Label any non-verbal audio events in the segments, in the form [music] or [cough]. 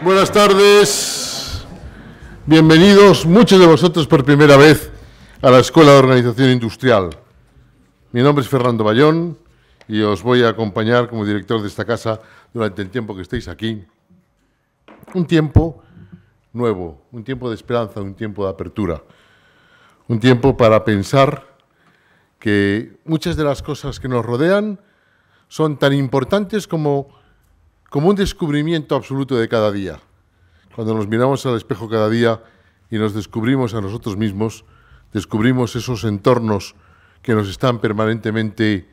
Buenas tardes, bienvenidos muchos de vosotros por primera vez a la Escuela de Organización Industrial. Mi nombre es Fernando Bayón y os voy a acompañar como director de esta casa durante el tiempo que estéis aquí. Un tiempo nuevo, un tiempo de esperanza, un tiempo de apertura, un tiempo para pensar que muchas de las cosas que nos rodean son tan importantes como como un descubrimiento absoluto de cada día. Cuando nos miramos al espejo cada día y nos descubrimos a nosotros mismos, descubrimos esos entornos que nos están permanentemente,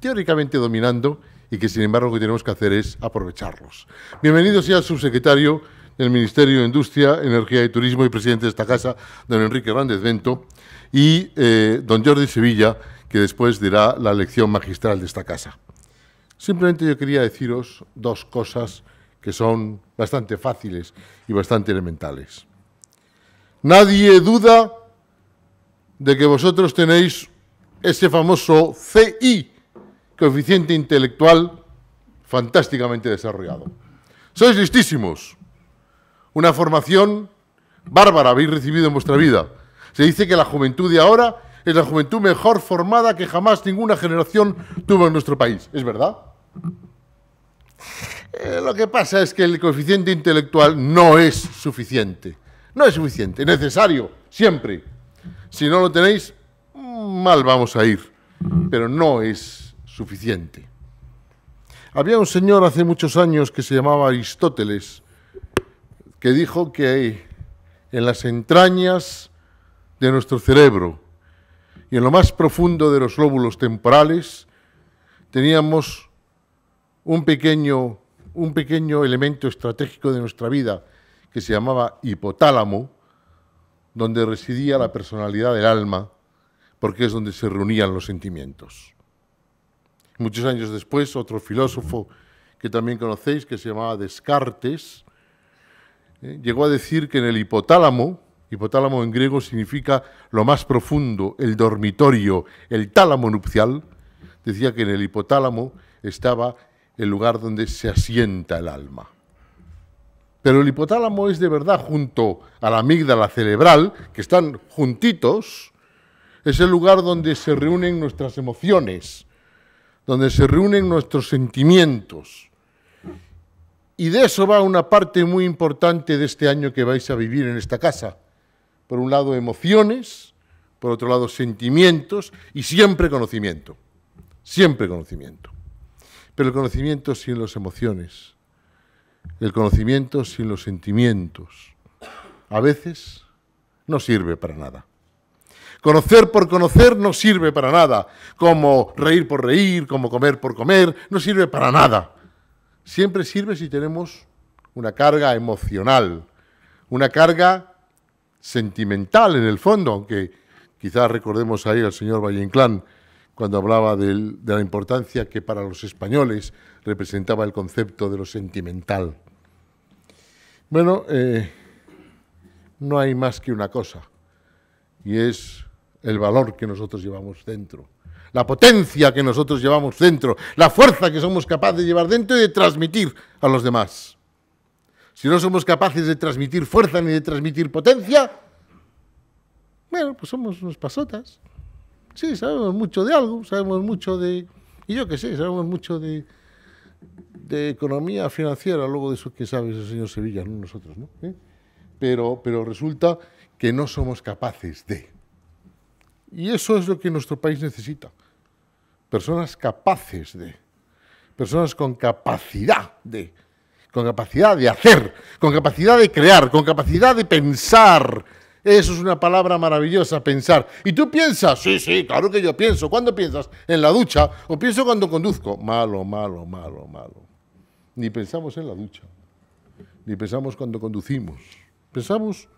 teóricamente dominando y que sin embargo lo que tenemos que hacer es aprovecharlos. Bienvenidos sea al subsecretario del Ministerio de Industria, Energía y Turismo y presidente de esta casa, don Enrique Hernández Vento, y eh, don Jordi Sevilla, que después dirá la lección magistral de esta casa. Simplemente yo quería deciros dos cosas que son bastante fáciles y bastante elementales. Nadie duda de que vosotros tenéis ese famoso CI, coeficiente intelectual, fantásticamente desarrollado. Sois listísimos. Una formación bárbara habéis recibido en vuestra vida. Se dice que la juventud de ahora es la juventud mejor formada que jamás ninguna generación tuvo en nuestro país. ¿Es verdad? Eh, lo que pasa es que el coeficiente intelectual no es suficiente. No es suficiente, necesario, siempre. Si no lo tenéis, mal vamos a ir, pero no es suficiente. Había un señor hace muchos años que se llamaba Aristóteles, que dijo que en las entrañas de nuestro cerebro y en lo más profundo de los lóbulos temporales teníamos un pequeño, un pequeño elemento estratégico de nuestra vida que se llamaba hipotálamo, donde residía la personalidad del alma, porque es donde se reunían los sentimientos. Muchos años después, otro filósofo que también conocéis, que se llamaba Descartes, eh, llegó a decir que en el hipotálamo, hipotálamo en griego significa lo más profundo, el dormitorio, el tálamo nupcial, decía que en el hipotálamo estaba el lugar donde se asienta el alma. Pero el hipotálamo es de verdad junto a la amígdala cerebral, que están juntitos, es el lugar donde se reúnen nuestras emociones, donde se reúnen nuestros sentimientos. Y de eso va una parte muy importante de este año que vais a vivir en esta casa. Por un lado emociones, por otro lado sentimientos y siempre conocimiento. Siempre conocimiento. Pero el conocimiento sin las emociones, el conocimiento sin los sentimientos, a veces no sirve para nada. Conocer por conocer no sirve para nada, como reír por reír, como comer por comer, no sirve para nada. Siempre sirve si tenemos una carga emocional, una carga sentimental en el fondo, aunque quizás recordemos ahí al señor Valle Inclán, cuando hablaba de la importancia que para los españoles representaba el concepto de lo sentimental. Bueno, eh, no hay más que una cosa, y es el valor que nosotros llevamos dentro, la potencia que nosotros llevamos dentro, la fuerza que somos capaces de llevar dentro y de transmitir a los demás. Si no somos capaces de transmitir fuerza ni de transmitir potencia, bueno, pues somos unos pasotas sí, sabemos mucho de algo, sabemos mucho de, y yo qué sé, sabemos mucho de, economía financiera, luego de eso que sabe el señor Sevilla, no nosotros, ¿no? ¿Eh? Pero, pero resulta que no somos capaces de. Y eso es lo que nuestro país necesita. Personas capaces de. Personas con capacidad de. Con capacidad de hacer, con capacidad de crear, con capacidad de pensar, eso es una palabra maravillosa, pensar. Y tú piensas, sí, sí, claro que yo pienso. ¿Cuándo piensas? En la ducha o pienso cuando conduzco. Malo, malo, malo, malo. Ni pensamos en la ducha, ni pensamos cuando conducimos. Pensamos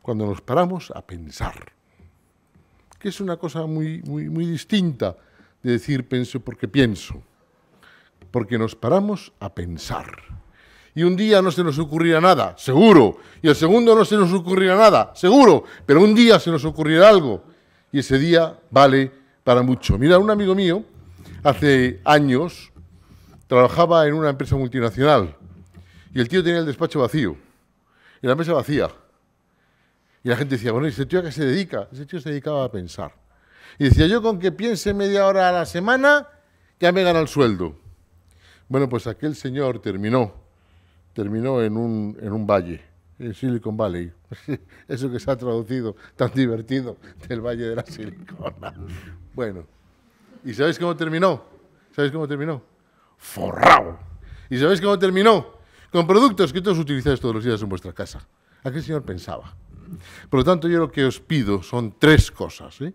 cuando nos paramos a pensar. Que es una cosa muy, muy, muy distinta de decir pienso porque pienso. Porque nos paramos a pensar y un día no se nos ocurrirá nada, seguro, y el segundo no se nos ocurrirá nada, seguro, pero un día se nos ocurrirá algo y ese día vale para mucho. Mira, un amigo mío hace años trabajaba en una empresa multinacional y el tío tenía el despacho vacío y la mesa vacía. Y la gente decía, bueno, ¿y ese tío a qué se dedica? Ese tío se dedicaba a pensar. Y decía, yo con que piense media hora a la semana, ya me gana el sueldo. Bueno, pues aquel señor terminó terminó en un, valle, en Silicon Valley. [laughs] Eso que se ha traducido tan divertido del Valle de la Silicona. Bueno, ¿y sabéis cómo terminó? ¿Sabéis cómo terminó? Forrado. ¿Y sabéis cómo terminó? Con productos que todos utilizáis todos los días en vuestra casa. ¿A qué señor pensaba? Por lo tanto, yo lo que os pido son tres cosas. ¿eh?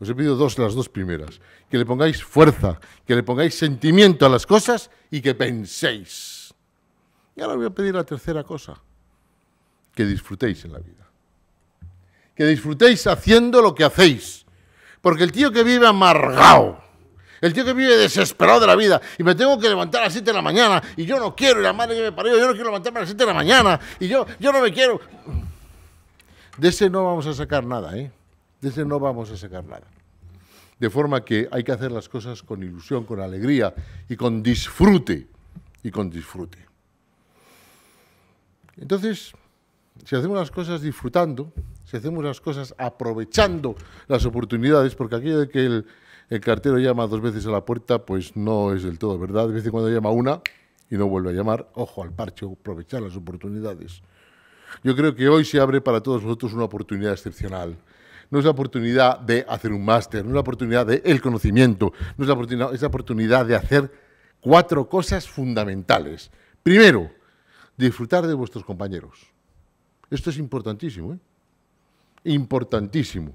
Os he pedido dos, las dos primeras. Que le pongáis fuerza, que le pongáis sentimiento a las cosas y que penséis. Y ahora voy a pedir la tercera cosa, que disfrutéis en la vida. Que disfrutéis haciendo lo que hacéis. Porque el tío que vive amargado, el tío que vive desesperado de la vida, y me tengo que levantar a las 7 de la mañana, y yo no quiero, y la madre que me parió, yo no quiero levantarme a las 7 de la mañana, y yo, yo no me quiero. De ese no vamos a sacar nada, ¿eh? De ese no vamos a sacar nada. De forma que hay que hacer las cosas con ilusión, con alegría y con disfrute. Y con disfrute. Entonces, si hacemos las cosas disfrutando, si hacemos las cosas aprovechando las oportunidades, porque aquello de que el, cartero llama dos veces a la puerta, pues no es del todo verdad. De vez en cuando llama una y no vuelve a llamar. Ojo al parche, aprovechar las oportunidades. Yo creo que hoy se abre para todos nosotros una oportunidad excepcional. No es la oportunidad de hacer un máster, no es la oportunidad del el conocimiento, no es la oportunidad, es la oportunidad de hacer cuatro cosas fundamentales. Primero, disfrutar de vuestros compañeros. Esto es importantísimo, ¿eh? Importantísimo.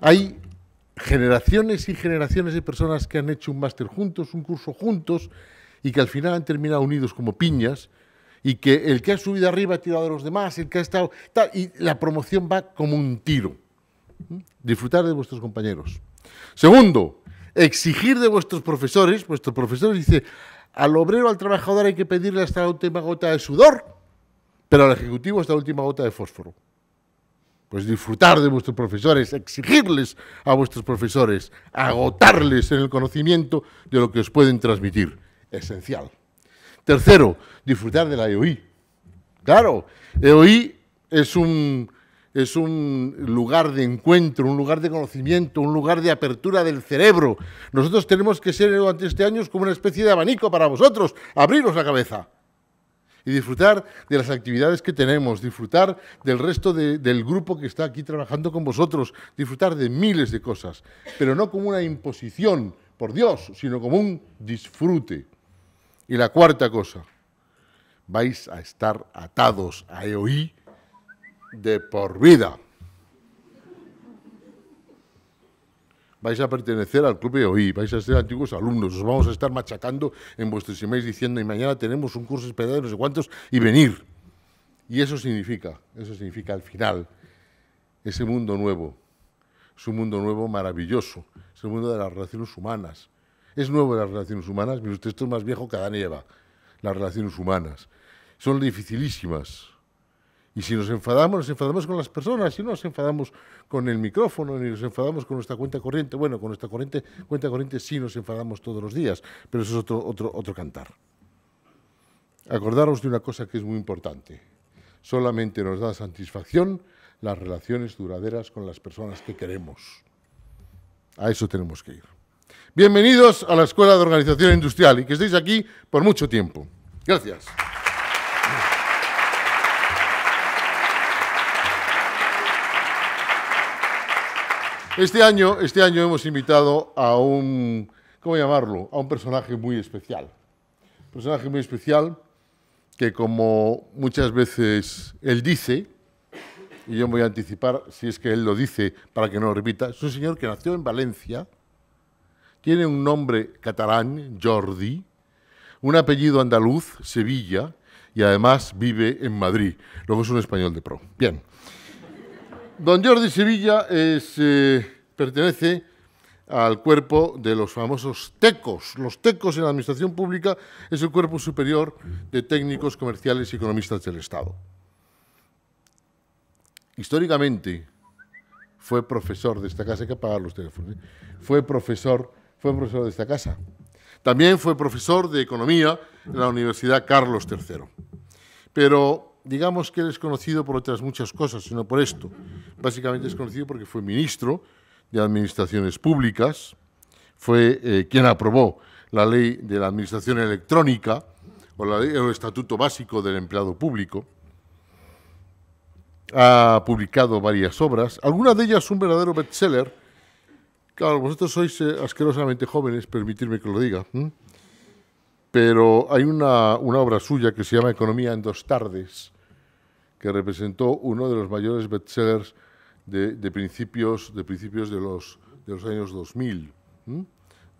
Hay generaciones y generaciones de personas que han hecho un máster juntos, un curso juntos, y que al final han terminado unidos como piñas, y que el que ha subido arriba ha tirado a los demás, el que ha estado... y la promoción va como un tiro. Disfrutar de vuestros compañeros. Segundo, exigir de vuestros profesores, vuestros profesores dice, al obrero, al trabajador hay que pedirle hasta la última gota de sudor, pero al ejecutivo hasta la última gota de fósforo. Pues disfrutar de vuestros profesores, exigirles a vuestros profesores, agotarles en el conocimiento de lo que os pueden transmitir. Esencial. Tercero, disfrutar de la EOI. Claro, EOI es un es un lugar de encuentro, un lugar de conocimiento, un lugar de apertura del cerebro. Nosotros tenemos que ser durante este año como una especie de abanico para vosotros, abriros la cabeza y disfrutar de las actividades que tenemos, disfrutar del resto del grupo que está aquí trabajando con vosotros, disfrutar de miles de cosas, pero no como una imposición por Dios, sino como un disfrute. Y la cuarta cosa, vais a estar atados a EOI de por vida. Vais a pertenecer al club hoy, e vais a ser antiguos alumnos, os vamos a estar machacando en vuestros emails diciendo y mañana tenemos un curso esperado de no sé cuántos y venir. Y eso significa, eso significa al final, ese mundo nuevo, es un mundo nuevo maravilloso, es el mundo de las relaciones humanas. Es nuevo las relaciones humanas, mire usted, esto es más viejo que Adán las relaciones humanas. Son dificilísimas, y si nos enfadamos, nos enfadamos con las personas, si no nos enfadamos con el micrófono, ni nos enfadamos con nuestra cuenta corriente. Bueno, con nuestra corriente, cuenta corriente sí nos enfadamos todos los días, pero eso es otro, otro, otro cantar. Acordaros de una cosa que es muy importante. Solamente nos da satisfacción las relaciones duraderas con las personas que queremos. A eso tenemos que ir. Bienvenidos a la Escuela de Organización Industrial y que estéis aquí por mucho tiempo. Gracias. Este año, este año hemos invitado a un, ¿cómo llamarlo? A un personaje muy especial. Un personaje muy especial que como muchas veces él dice, y yo me voy a anticipar si es que él lo dice para que no lo repita, es un señor que nació en Valencia, tiene un nombre catalán, Jordi, un apellido andaluz, Sevilla, y además vive en Madrid. Luego es un español de pro. Bien. Don Jordi Sevilla eh, pertenece al cuerpo de los famosos tecos. Los tecos en la Administración Pública es el cuerpo superior de técnicos comerciales y economistas del Estado. Históricamente fue profesor de esta casa, hay que apagar los teléfonos, ¿eh? fue, profesor, fue profesor de esta casa. También fue profesor de Economía en la Universidad Carlos III. Pero digamos que él es conocido por otras muchas cosas, sino por esto. Básicamente es conocido porque fue ministro de Administraciones Públicas, fue eh, quien aprobó la ley de la Administración Electrónica o el Estatuto Básico del Empleado Público. Ha publicado varias obras, algunas de ellas un verdadero bestseller. Claro, vosotros sois eh, asquerosamente jóvenes, permitidme que lo diga. pero hay una, obra suya que se llama Economía en dos tardes, que representó uno de los mayores bestsellers de, de principios, de, principios de, los, de los años 2000.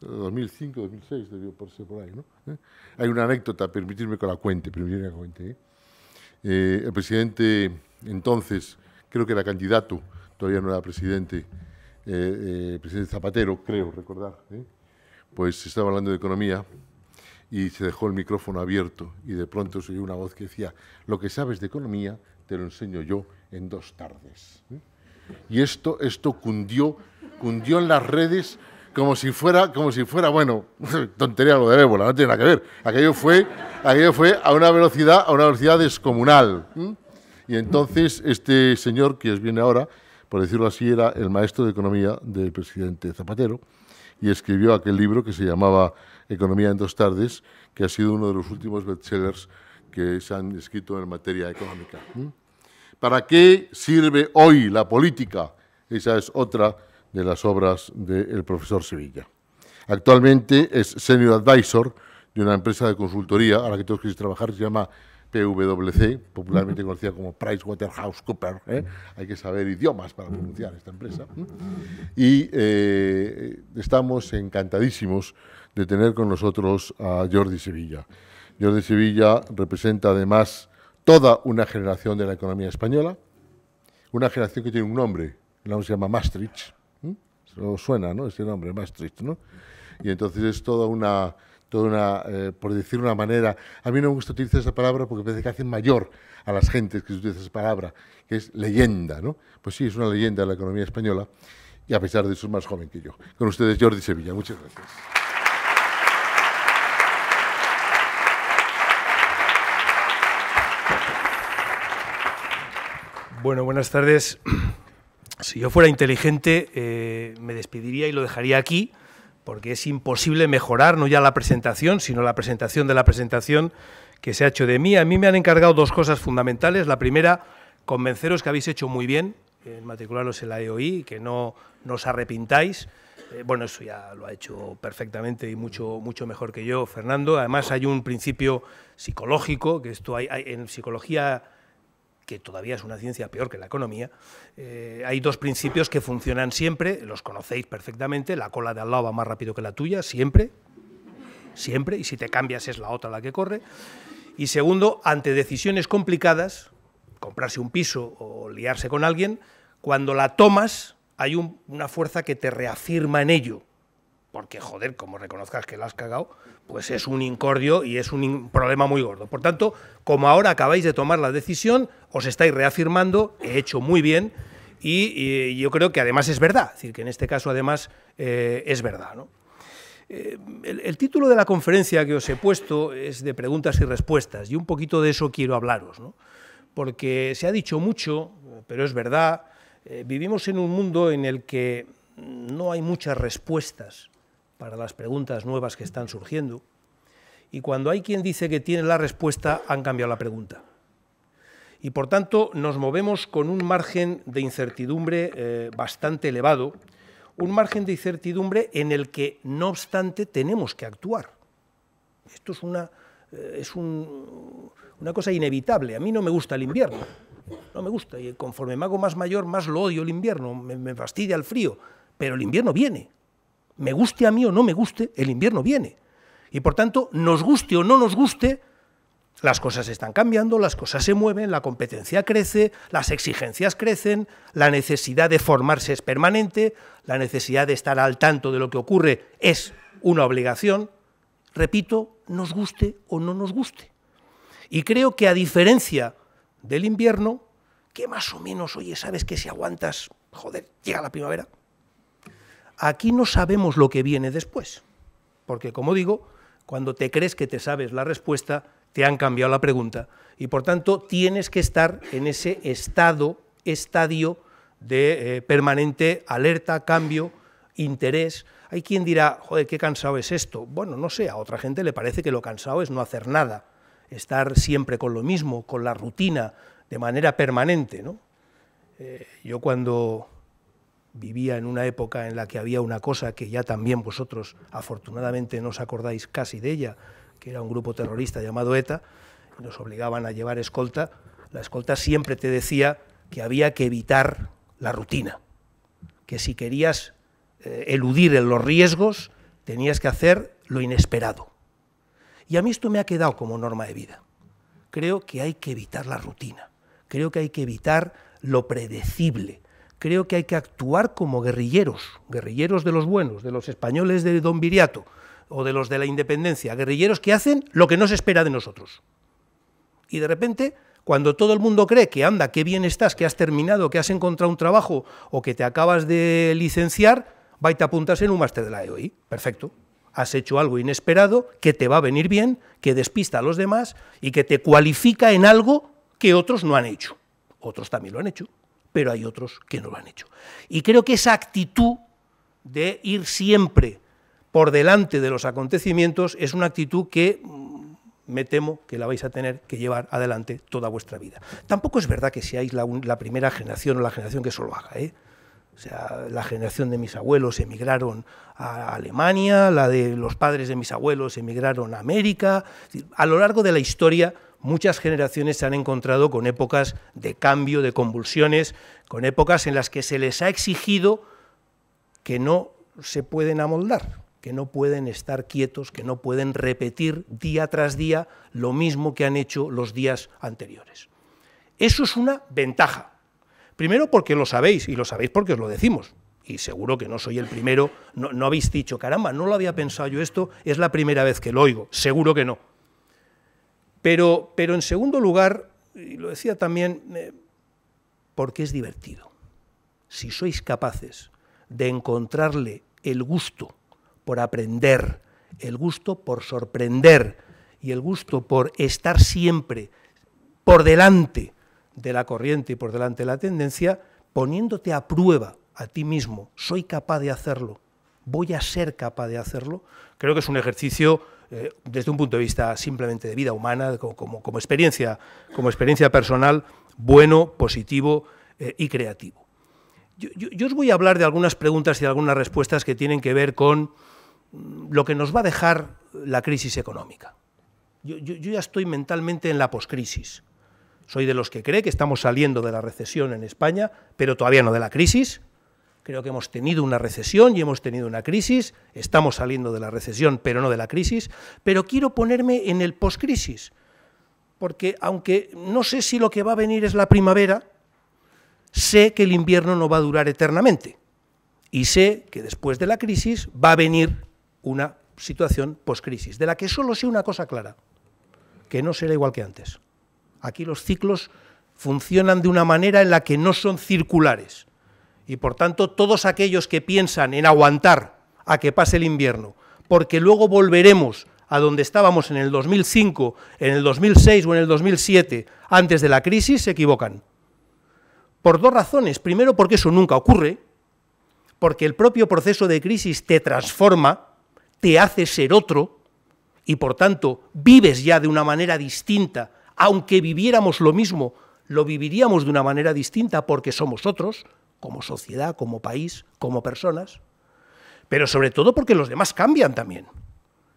2005, 2006, debió pasar por ahí, ¿no? ¿Eh? Hay una anécdota, permitirme que la cuente, permitirme cuente. ¿eh? Eh, el presidente entonces, creo que era candidato, todavía no era presidente, el presidente Zapatero, creo recordar, pues estaba hablando de economía y se dejó el micrófono abierto y de pronto se oyó una voz que decía, lo que sabes de economía te lo enseño yo en dos tardes. Y esto, esto cundió, cundió en las redes como si fuera, como si fuera, bueno, [laughs] tontería lo de ébola, no tiene nada que ver. Aquello fue, aquello fue a una velocidad, a una velocidad descomunal. Y entonces este señor que os viene ahora, por decirlo así, era el maestro de economía del presidente Zapatero y escribió aquel libro que se llamaba Economía en dos tardes, que ha sido uno de los últimos bestsellers que se han escrito en materia económica. ¿Para qué sirve hoy la política? Esa es otra de las obras del profesor Sevilla. Actualmente es Senior Advisor de una empresa de consultoría a la que todos queréis trabajar, se llama PwC, popularmente conocida como PricewaterhouseCoopers, ¿eh? hay que saber idiomas para pronunciar esta empresa, y eh, estamos encantadísimos de tener con nosotros a Jordi Sevilla. Jordi Sevilla representa además toda una generación de la economía española, una generación que tiene un nombre, nombre se llama Maastricht. suena, ¿no? Ese nombre, Maastricht, ¿no? Y entonces es toda una, toda una eh, por decir una manera, a mí no me gusta utilizar esa palabra porque parece que hacen mayor a las gentes que se utiliza esa palabra, que es leyenda, ¿no? Pues sí, es una leyenda de la economía española y a pesar de eso es más joven que yo. Con ustedes, Jordi Sevilla. Muchas gracias. Bueno, buenas tardes. [clears throat] Si yo fuera inteligente, eh, me despediría y lo dejaría aquí, porque es imposible mejorar no ya la presentación, sino la presentación de la presentación que se ha hecho de mí. A mí me han encargado dos cosas fundamentales. La primera, convenceros que habéis hecho muy bien, en matricularos en la EOI, que no, os arrepintáis. Eh, bueno, eso ya lo ha hecho perfectamente y mucho, mucho mejor que yo, Fernando. Además, hay un principio psicológico, que esto hay en psicología que todavía es una ciencia peor que la economía, eh, hay dos principios que funcionan siempre, los conocéis perfectamente, la cola de al lado va más rápido que la tuya, siempre, siempre, y si te cambias es la otra la que corre. Y segundo, ante decisiones complicadas, comprarse un piso o liarse con alguien, cuando la tomas hay una fuerza que te reafirma en ello porque joder, como reconozcas que la has cagado, pues es un incordio y es un problema muy gordo. Por tanto, como ahora acabáis de tomar la decisión, os estáis reafirmando, he hecho muy bien y, yo creo que además es verdad, es decir, que en este caso además eh, es verdad. Eh, el, título de la conferencia que os he puesto es de preguntas y respuestas y un poquito de eso quiero hablaros, porque se ha dicho mucho, pero es verdad, eh, vivimos en un mundo en el que no hay muchas respuestas para las preguntas nuevas que están surgiendo. Y cuando hay quien dice que tiene la respuesta, han cambiado la pregunta. Y por tanto nos movemos con un margen de incertidumbre eh, bastante elevado, un margen de incertidumbre en el que, no obstante, tenemos que actuar. Esto es una, eh, es una cosa inevitable. A mí no me gusta el invierno, no me gusta. Y conforme me hago más mayor, más lo odio el invierno, me fastidia el frío. Pero el invierno viene, me guste a mí o no me guste, el invierno viene. Y por tanto, nos guste o no nos guste, las cosas están cambiando, las cosas se mueven, la competencia crece, las exigencias crecen, la necesidad de formarse es permanente, la necesidad de estar al tanto de lo que ocurre es una obligación. Repito, nos guste o no nos guste. Y creo que a diferencia del invierno, que más o menos, oye, sabes que si aguantas, joder, llega la primavera, Aquí no sabemos lo que viene después, porque como digo, cuando te crees que te sabes la respuesta, te han cambiado la pregunta y por tanto tienes que estar en ese estado, estadio de eh, permanente alerta, cambio, interés. Hay quien dirá, joder, qué cansado es esto. Bueno, no sé, a otra gente le parece que lo cansado es no hacer nada, estar siempre con lo mismo, con la rutina, de manera permanente. ¿no? Eh, yo cuando vivía en una época en la que había una cosa que ya también vosotros afortunadamente no os acordáis casi de ella, que era un grupo terrorista llamado ETA, y nos obligaban a llevar escolta, la escolta siempre te decía que había que evitar la rutina, que si querías eh, eludir en los riesgos, tenías que hacer lo inesperado. Y a mí esto me ha quedado como norma de vida. Creo que hay que evitar la rutina, creo que hay que evitar lo predecible, creo que hay que actuar como guerrilleros, guerrilleros de los buenos, de los españoles de Don Viriato o de los de la independencia, guerrilleros que hacen lo que no se espera de nosotros. Y de repente, cuando todo el mundo cree que anda, que bien estás, que has terminado, que has encontrado un trabajo o que te acabas de licenciar, va y te apuntas en un máster de la EOI. Perfecto. Has hecho algo inesperado que te va a venir bien, que despista a los demás y que te cualifica en algo que otros no han hecho. Otros también lo han hecho pero hay otros que no lo han hecho. Y creo que esa actitud de ir siempre por delante de los acontecimientos es una actitud que mm, me temo que la vais a tener que llevar adelante toda vuestra vida. Tampoco es verdad que seáis la, primera generación o la generación que solo haga. ¿eh? O sea, la generación de mis abuelos emigraron a Alemania, la de los padres de mis abuelos emigraron a América. A lo largo de la historia muchas generaciones se han encontrado con épocas de cambio, de convulsiones, con épocas en las que se les ha exigido que no se pueden amoldar, que no pueden estar quietos, que no pueden repetir día tras día lo mismo que han hecho los días anteriores. Eso es una ventaja. Primero porque lo sabéis, y lo sabéis porque os lo decimos, y seguro que no soy el primero, no, habéis dicho, caramba, no lo había pensado yo esto, es la primera vez que lo oigo, seguro que no. Pero, en segundo lugar, y lo decía también, eh, porque es divertido. Si sois capaces de encontrarle el gusto por aprender, el gusto por sorprender y el gusto por estar siempre por delante de la corriente y por delante de la tendencia, poniéndote a prueba a ti mismo, soy capaz de hacerlo, voy a ser capaz de hacerlo, creo que es un ejercicio eh, desde un punto de vista simplemente de vida humana, como, experiencia, como experiencia personal, bueno, positivo eh, y creativo. Yo, os voy a hablar de algunas preguntas y algunas respuestas que tienen que ver con mm, lo que nos va a dejar la crisis económica. Yo, yo ya estoy mentalmente en la poscrisis. Soy de los que cree que estamos saliendo de la recesión en España, pero todavía no de la crisis, Creo que hemos tenido una recesión y hemos tenido una crisis, estamos saliendo de la recesión, pero no de la crisis, pero quiero ponerme en el poscrisis, porque aunque no sé si lo que va a venir es la primavera, sé que el invierno no va a durar eternamente y sé que después de la crisis va a venir una situación post-crisis, de la que solo sé una cosa clara, que no será igual que antes. Aquí los ciclos funcionan de una manera en la que no son circulares. Y por tanto, todos aquellos que piensan en aguantar a que pase el invierno, porque luego volveremos a donde estábamos en el 2005, en el 2006 o en el 2007, antes de la crisis, se equivocan. Por dos razones. Primero, porque eso nunca ocurre, porque el propio proceso de crisis te transforma, te hace ser otro, y por tanto vives ya de una manera distinta. Aunque viviéramos lo mismo, lo viviríamos de una manera distinta porque somos otros, como sociedad, como país, como personas, pero sobre todo porque los demás cambian también.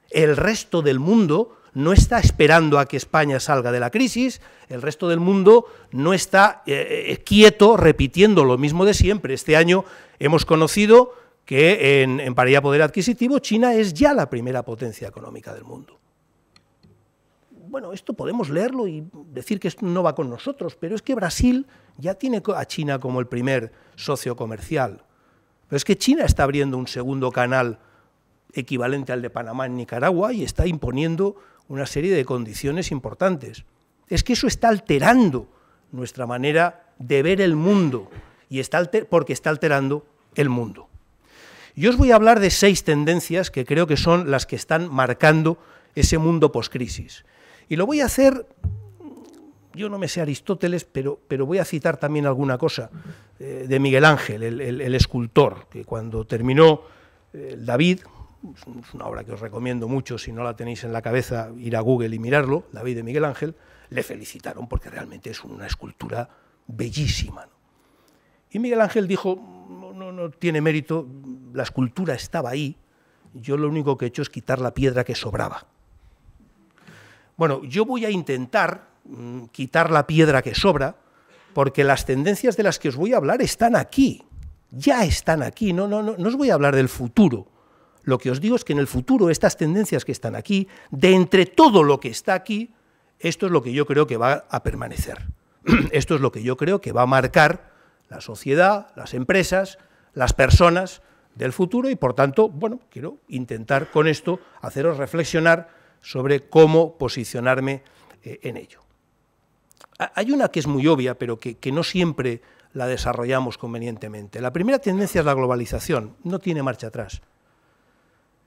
El resto del mundo no está esperando a que España salga de la crisis, el resto del mundo no está eh, eh, quieto repitiendo lo mismo de siempre. Este año hemos conocido que en, en paridad poder adquisitivo China es ya la primera potencia económica del mundo. Bueno, esto podemos leerlo y decir que no va con nosotros, pero es que Brasil ya tiene a China como el primer comercial Pero es que China está abriendo un segundo canal equivalente al de Panamá en Nicaragua y está imponiendo una serie de condiciones importantes. Es que eso está alterando nuestra manera de ver el mundo, y está porque está alterando el mundo. Yo os voy a hablar de seis tendencias que creo que son las que están marcando ese mundo post-crisis. Y lo voy a hacer yo no me sé Aristóteles, pero, pero voy a citar también alguna cosa eh, de Miguel Ángel, el, escultor, que cuando terminó eh, David, es una obra que os recomiendo mucho, si no la tenéis en la cabeza, ir a Google y mirarlo, David de Miguel Ángel, le felicitaron porque realmente es una escultura bellísima. Y Miguel Ángel dijo, no, no, no tiene mérito, la escultura estaba ahí, yo lo único que he hecho es quitar la piedra que sobraba. Bueno, yo voy a intentar, Mm, quitar la piedra que sobra, porque las tendencias de las que os voy a hablar están aquí, ya están aquí, no, no, no, os voy a hablar del futuro. Lo que os digo es que en el futuro estas tendencias que están aquí, de entre todo lo que está aquí, esto es lo que yo creo que va a permanecer. [clears throat] Esto es lo que yo creo que va a marcar la sociedad, las empresas, las personas del futuro y por tanto, bueno, quiero intentar con esto haceros reflexionar sobre cómo posicionarme eh, en ello. Hay una que es muy obvia, pero que, no siempre la desarrollamos convenientemente. La primera tendencia es la globalización, no tiene marcha atrás.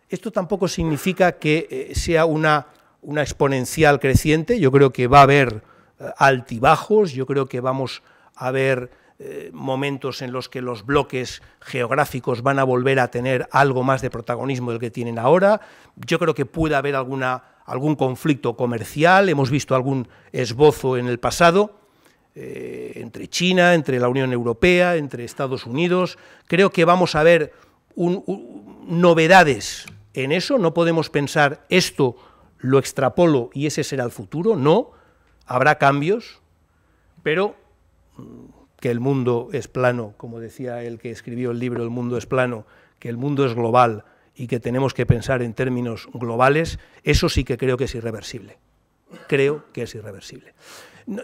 Esto tampoco significa que eh, sea una, una, exponencial creciente, yo creo que va a haber eh, altibajos, yo creo que vamos a ver eh, momentos en los que los bloques geográficos van a volver a tener algo más de protagonismo del que tienen ahora, yo creo que puede haber alguna algún conflicto comercial, hemos visto algún esbozo en el pasado eh, entre China, entre la Unión Europea, entre Estados Unidos. Creo que vamos a ver novedades en eso. No podemos pensar esto lo extrapolo y ese será el futuro. No, habrá cambios, pero mm, que el mundo es plano, como decía el que escribió el libro El mundo es plano, que el mundo es global, y que tenemos que pensar en términos globales, eso sí que creo que es irreversible. Creo que es irreversible. No,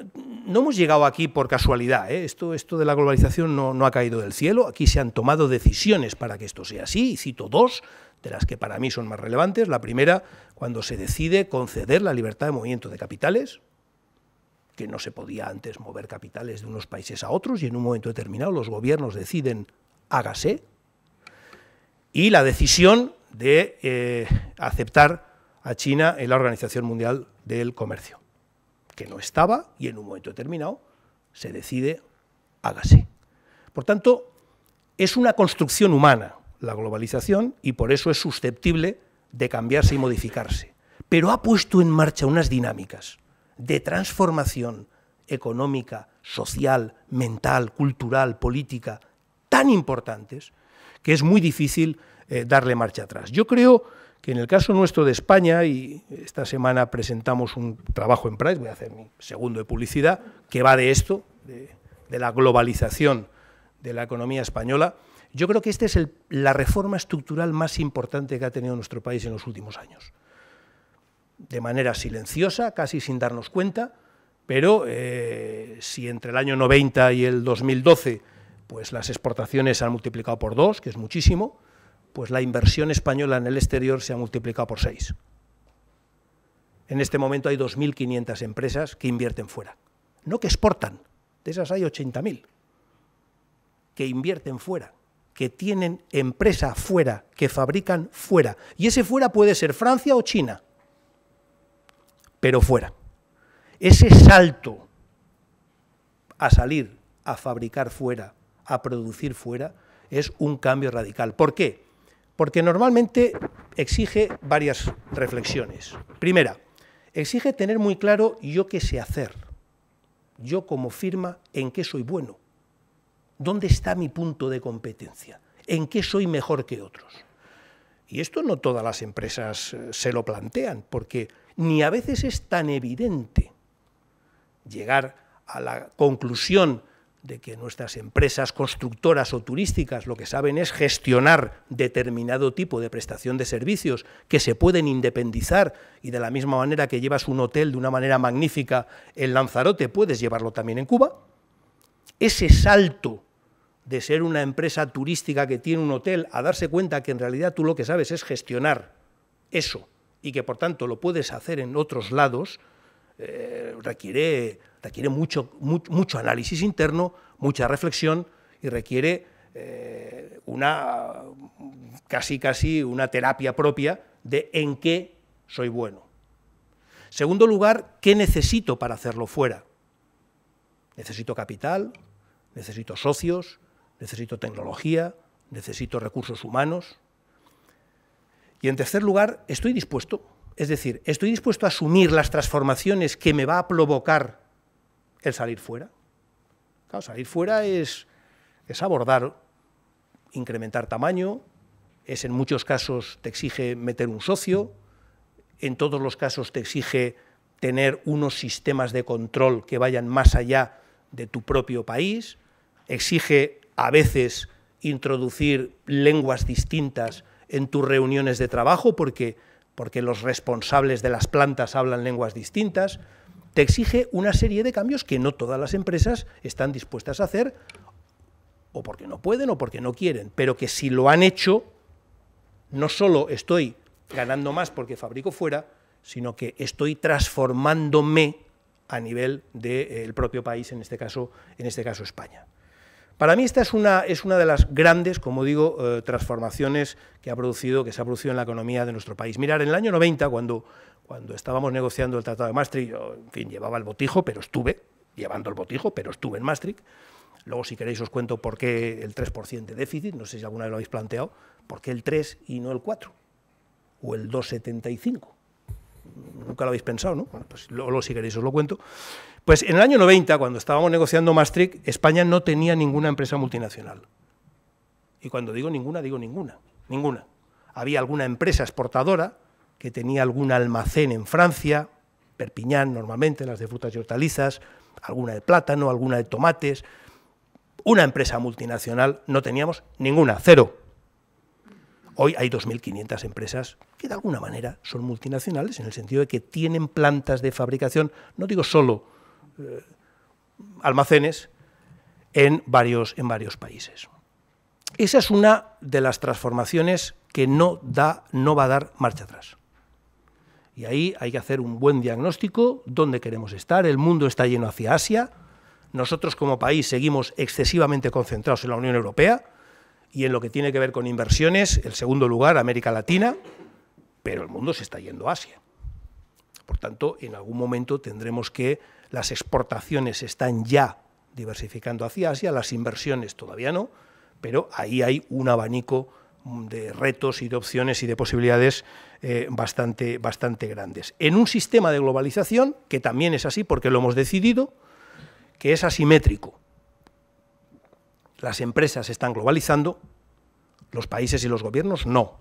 hemos llegado aquí por casualidad. ¿eh? Esto, esto de la globalización no, no ha caído del cielo. Aquí se han tomado decisiones para que esto sea así. Y cito dos de las que para mí son más relevantes. La primera, cuando se decide conceder la libertad de movimiento de capitales, que no se podía antes mover capitales de unos países a otros y en un momento determinado los gobiernos deciden hágase, y la decisión de eh, aceptar a China en la Organización Mundial del Comercio, que no estaba y en un momento determinado se decide hágase. Por tanto, es una construcción humana la globalización y por eso es susceptible de cambiarse y modificarse, pero ha puesto en marcha unas dinámicas de transformación económica, social, mental, cultural, política, tan importantes que es muy difícil eh, darle marcha atrás. Yo creo que en el caso nuestro de España, y esta semana presentamos un trabajo en Price, voy a hacer mi segundo de publicidad, que va de esto, de, la globalización de la economía española, yo creo que esta es la reforma estructural más importante que ha tenido nuestro país en los últimos años. De manera silenciosa, casi sin darnos cuenta, pero eh, si entre el año 90 y el 2012 pues las exportaciones se han multiplicado por dos, que es muchísimo, pues la inversión española en el exterior se ha multiplicado por seis. En este momento hay 2.500 empresas que invierten fuera, no que exportan, de esas hay 80.000, que invierten fuera, que tienen empresa fuera, que fabrican fuera. Y ese fuera puede ser Francia o China, pero fuera. Ese salto a salir a fabricar fuera a producir fuera es un cambio radical. ¿Por qué? Porque normalmente exige varias reflexiones. Primera, exige tener muy claro yo qué sé hacer, yo como firma en qué soy bueno, dónde está mi punto de competencia, en qué soy mejor que otros. Y esto no todas las empresas eh, se lo plantean, porque ni a veces es tan evidente llegar a la conclusión de que nuestras empresas constructoras o turísticas lo que saben es gestionar determinado tipo de prestación de servicios que se pueden independizar y de la misma manera que llevas un hotel de una manera magnífica en Lanzarote, puedes llevarlo también en Cuba. Ese salto de ser una empresa turística que tiene un hotel a darse cuenta que en realidad tú lo que sabes es gestionar eso y que por tanto lo puedes hacer en otros lados, eh, requiere requiere mucho, mucho, análisis interno, mucha reflexión y requiere eh, una casi casi una terapia propia de en qué soy bueno. Segundo lugar, ¿qué necesito para hacerlo fuera? Necesito capital, necesito socios, necesito tecnología, necesito recursos humanos. Y en tercer lugar, estoy dispuesto. Es decir, estoy dispuesto a asumir las transformaciones que me va a provocar el salir fuera. Claro, salir fuera es, es abordar, incrementar tamaño, es en muchos casos te exige meter un socio, en todos los casos te exige tener unos sistemas de control que vayan más allá de tu propio país, exige a veces introducir lenguas distintas en tus reuniones de trabajo porque, porque los responsables de las plantas hablan lenguas distintas, te exige una serie de cambios que no todas las empresas están dispuestas a hacer, o porque no pueden o porque no quieren, pero que si lo han hecho, no solo estoy ganando más porque fabrico fuera, sino que estoy transformándome a nivel del propio país, en este, caso, en este caso España. Para mí esta es una, es una de las grandes, como digo, eh, transformaciones que, ha producido, que se ha producido en la economía de nuestro país. Mirar, en el año 90, cuando cuando estábamos negociando el Tratado de Maastricht, yo, en fin, llevaba el botijo, pero estuve llevando el botijo, pero estuve en Maastricht. Luego, si queréis, os cuento por qué el 3% de déficit, no sé si alguna vez lo habéis planteado, por qué el 3 y no el 4, o el 2,75. Nunca lo habéis pensado, ¿no? Pues luego, si queréis, os lo cuento. Pues en el año 90, cuando estábamos negociando Maastricht, España no tenía ninguna empresa multinacional. Y cuando digo ninguna, digo ninguna, ninguna. Había alguna empresa exportadora, que tenía algún almacén en Francia, Perpiñán normalmente, las de frutas y hortalizas, alguna de plátano, alguna de tomates. Una empresa multinacional no teníamos ninguna, cero. Hoy hay 2.500 empresas que de alguna manera son multinacionales en el sentido de que tienen plantas de fabricación, no digo solo eh, almacenes, en varios, en varios países. Esa es una de las transformaciones que no, da, no va a dar marcha atrás. Y ahí hay que hacer un buen diagnóstico, dónde queremos estar, el mundo está lleno hacia Asia, nosotros como país seguimos excesivamente concentrados en la Unión Europea y en lo que tiene que ver con inversiones, el segundo lugar, América Latina, pero el mundo se está yendo a Asia. Por tanto, en algún momento tendremos que las exportaciones están ya diversificando hacia Asia, las inversiones todavía no, pero ahí hay un abanico de retos y de opciones y de posibilidades eh, bastante, bastante grandes. En un sistema de globalización, que también es así porque lo hemos decidido, que es asimétrico. Las empresas están globalizando, los países y los gobiernos no.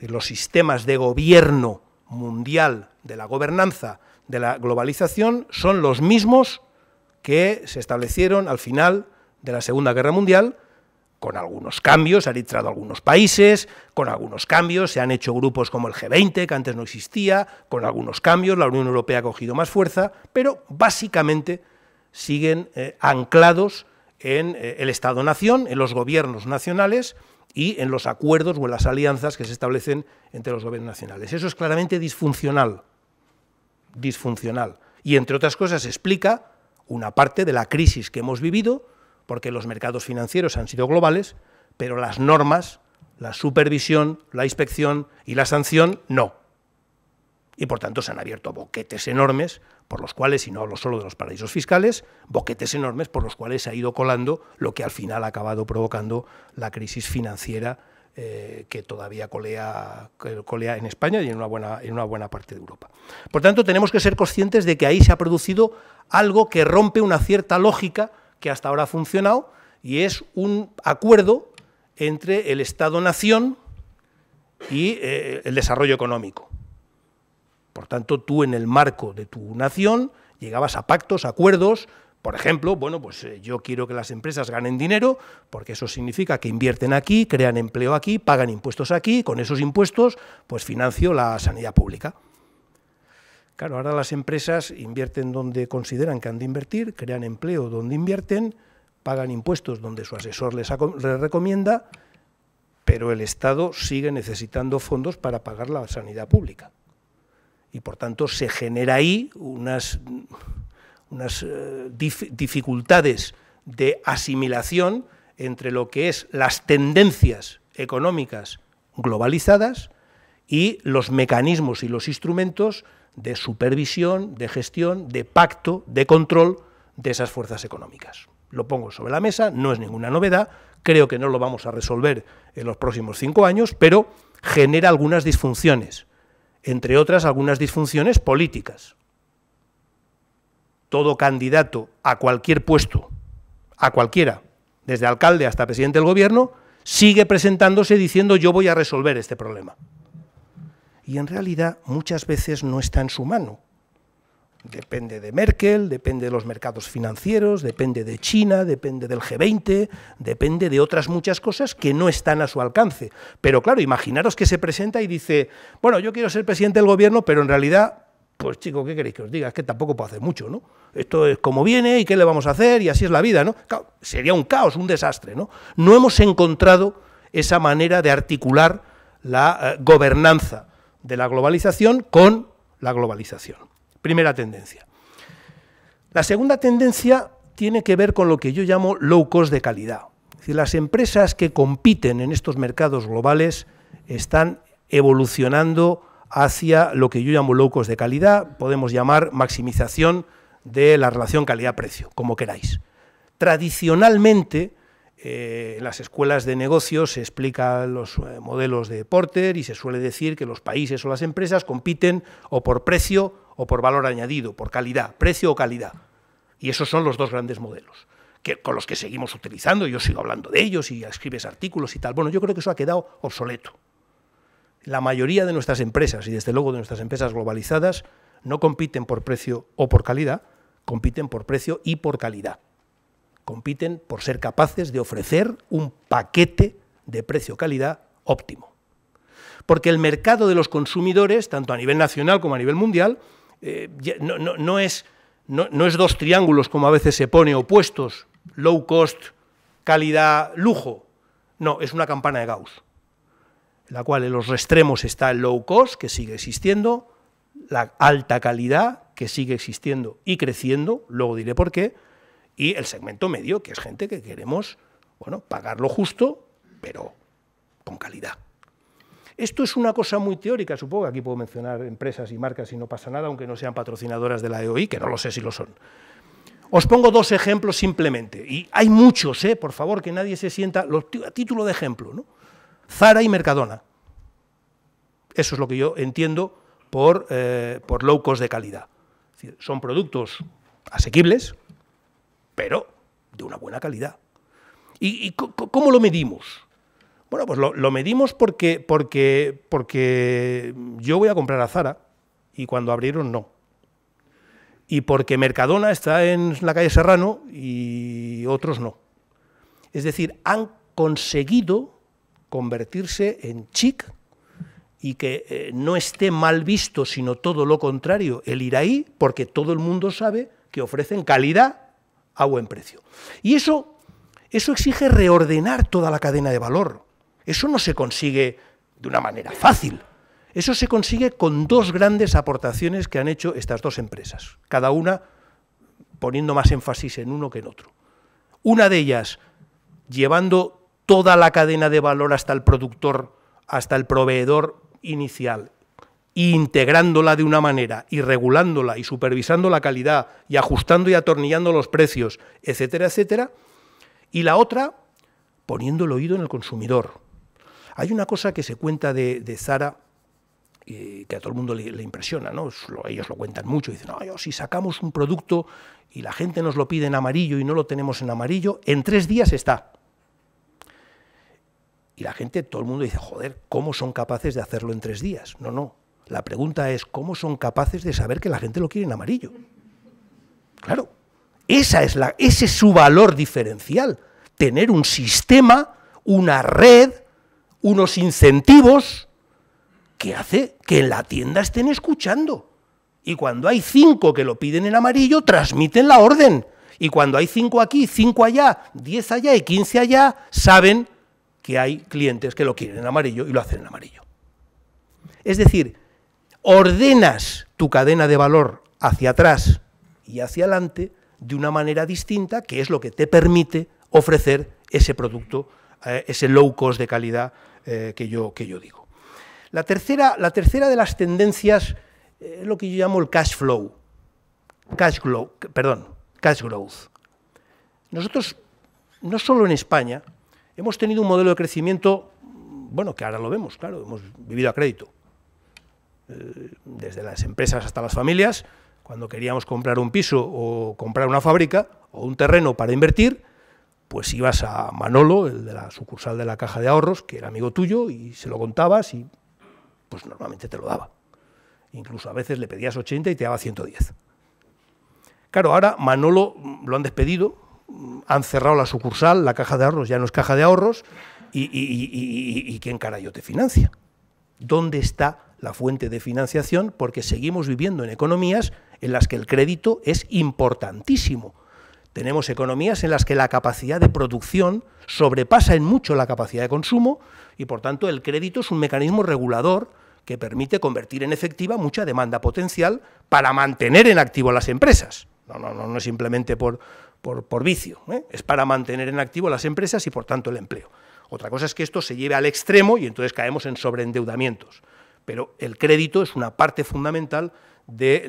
Los sistemas de gobierno mundial de la gobernanza de la globalización son los mismos que se establecieron al final de la Segunda Guerra Mundial con algunos cambios, han entrado algunos países, con algunos cambios, se han hecho grupos como el G20, que antes no existía, con algunos cambios, la Unión Europea ha cogido más fuerza, pero básicamente siguen eh, anclados en eh, el Estado-Nación, en los gobiernos nacionales y en los acuerdos o en las alianzas que se establecen entre los gobiernos nacionales. Eso es claramente disfuncional, disfuncional. Y entre otras cosas explica una parte de la crisis que hemos vivido, porque los mercados financieros han sido globales, pero las normas, la supervisión, la inspección y la sanción no. Y por tanto se han abierto boquetes enormes, por los cuales, y no hablo solo de los paraísos fiscales, boquetes enormes por los cuales se ha ido colando lo que al final ha acabado provocando la crisis financiera eh, que todavía colea, colea, en España y en una buena parte de Europa. Por tanto, tenemos que ser conscientes de que ahí se ha producido algo que rompe una cierta lógica que hasta ahora ha funcionado y es un acuerdo entre el Estado-Nación y eh, el desarrollo económico. Por tanto, tú en el marco de tu nación llegabas a pactos, acuerdos, por ejemplo, bueno, pues eh, yo quiero que las empresas ganen dinero, porque eso significa que invierten aquí, crean empleo aquí, pagan impuestos aquí, con esos impuestos pues financio la sanidad pública. Claro, ahora las empresas invierten donde consideran que han de invertir, crean empleo donde invierten, pagan impuestos donde su asesor les, recomienda, pero el Estado sigue necesitando fondos para pagar la sanidad pública. Y por tanto se genera ahí unas, eh, dificultades de asimilación entre lo que es las tendencias económicas globalizadas y los mecanismos y los instrumentos de supervisión, de gestión, de pacto, de control de esas fuerzas económicas. Lo pongo sobre la mesa, no es ninguna novedad, creo que no lo vamos a resolver en los próximos cinco años, pero genera algunas disfunciones, entre otras algunas disfunciones políticas. Todo candidato a cualquier puesto, a cualquiera, desde alcalde hasta presidente del gobierno, sigue presentándose diciendo yo voy a resolver este problema y en realidad muchas veces no está en su mano. Depende de Merkel, depende de los mercados financieros, depende de China, depende del G20, depende de otras muchas cosas que no están a su alcance. Pero claro, imaginaros que se presenta y dice, bueno, yo quiero ser presidente del gobierno, pero en realidad, pues chico, ¿qué queréis que os diga? Es que tampoco puedo hacer mucho, ¿no? Esto es como viene y qué le vamos a hacer y así es la vida, ¿no? sería un caos, un desastre, ¿no? No hemos encontrado esa manera de articular la eh, gobernanza de la globalización con la globalización. Primera tendencia. La segunda tendencia tiene que ver con lo que yo llamo low cost de calidad. Es las empresas que compiten en estos mercados globales están evolucionando hacia lo que yo llamo low cost de calidad, podemos llamar maximización de la relación calidad-precio, como queráis. Tradicionalmente, en eh, las escuelas de negocios se explican los eh, modelos de Porter y se suele decir que los países o las empresas compiten o por precio o por valor añadido, por calidad, precio o calidad. Y esos son los dos grandes modelos que, con los que seguimos utilizando. Yo sigo hablando de ellos y escribes artículos y tal. Bueno, yo creo que eso ha quedado obsoleto. La mayoría de nuestras empresas, y desde luego de nuestras empresas globalizadas, no compiten por precio o por calidad, compiten por precio y por calidad compiten por ser capaces de ofrecer un paquete de precio-calidad óptimo. Porque el mercado de los consumidores, tanto a nivel nacional como a nivel mundial, eh, no, es, no, es, dos triángulos como a veces se pone opuestos, low cost, calidad, lujo. No, es una campana de Gauss, en la cual en los extremos está el low cost, que sigue existiendo, la alta calidad, que sigue existiendo y creciendo, luego diré por qué, y el segmento medio, que es gente que queremos bueno, pagar lo justo, pero con calidad. Esto es una cosa muy teórica, supongo, aquí puedo mencionar empresas y marcas y no pasa nada, aunque no sean patrocinadoras de la EOI, que no lo sé si lo son. Os pongo dos ejemplos simplemente, y hay muchos, ¿eh? por favor, que nadie se sienta, a título de ejemplo, ¿no? Zara y Mercadona. Eso es lo que yo entiendo por, eh, por low cost de calidad. son productos asequibles, pero de una buena calidad. ¿Y, cómo lo medimos? Bueno, pues lo, medimos porque, porque, porque yo voy a comprar a Zara y cuando abrieron no. Y porque Mercadona está en la calle Serrano y otros no. Es decir, han conseguido convertirse en chic y que eh, no esté mal visto, sino todo lo contrario, el ir ahí, porque todo el mundo sabe que ofrecen calidad a buen precio. Y eso, eso exige reordenar toda la cadena de valor. Eso no se consigue de una manera fácil. Eso se consigue con dos grandes aportaciones que han hecho estas dos empresas, cada una poniendo más énfasis en uno que en otro. Una de ellas, llevando toda la cadena de valor hasta el productor, hasta el proveedor inicial y integrándola de una manera y regulándola y supervisando la calidad y ajustando y atornillando los precios, etcétera, etcétera. Y la otra, poniendo el oído en el consumidor. Hay una cosa que se cuenta de, Zara eh, que a todo el mundo le, impresiona, ¿no? ellos lo cuentan mucho, dicen, oh, si sacamos un producto y la gente nos lo pide en amarillo y no lo tenemos en amarillo, en tres días está. Y la gente, todo el mundo dice, joder, ¿cómo son capaces de hacerlo en tres días? No, no, la pregunta es, ¿cómo son capaces de saber que la gente lo quiere en amarillo? Claro, esa es ese es su valor diferencial, tener un sistema, una red, unos incentivos que hace que en la tienda estén escuchando. Y cuando hay cinco que lo piden en amarillo, transmiten la orden. Y cuando hay cinco aquí, cinco allá, diez allá y quince allá, saben que hay clientes que lo quieren en amarillo y lo hacen en amarillo. Es decir, ordenas tu cadena de valor hacia atrás y hacia adelante de una manera distinta, que es lo que te permite ofrecer ese producto, eh, ese low cost de calidad eh, que, yo, que yo digo. La tercera, la tercera de las tendencias es eh, lo que yo llamo el cash flow, cash flow, perdón, cash growth. Nosotros, no solo en España, hemos tenido un modelo de crecimiento, bueno, que ahora lo vemos, claro, hemos vivido a crédito, eh, desde las empresas hasta las familias, cuando queríamos comprar un piso o comprar una fábrica o un terreno para invertir, pues ibas a Manolo, el de la sucursal de la caja de ahorros, que era amigo tuyo, y se lo contabas y pues normalmente te lo daba. Incluso a veces le pedías 80 y te daba 110. Claro, ahora Manolo lo han despedido, han cerrado la sucursal, la caja de ahorros ya no es caja de ahorros, y, ¿quién cara yo te financia? dónde está la fuente de financiación, porque seguimos viviendo en economías en las que el crédito es importantísimo. Tenemos economías en las que la capacidad de producción sobrepasa en mucho la capacidad de consumo y, por tanto, el crédito es un mecanismo regulador que permite convertir en efectiva mucha demanda potencial para mantener en activo a las empresas. No, no, no, es simplemente por, vicio, ¿eh? es para mantener en activo a las empresas y, por tanto, el empleo. Otra cosa es que esto se lleve al extremo y entonces caemos en sobreendeudamientos. Pero el crédito es una parte fundamental de,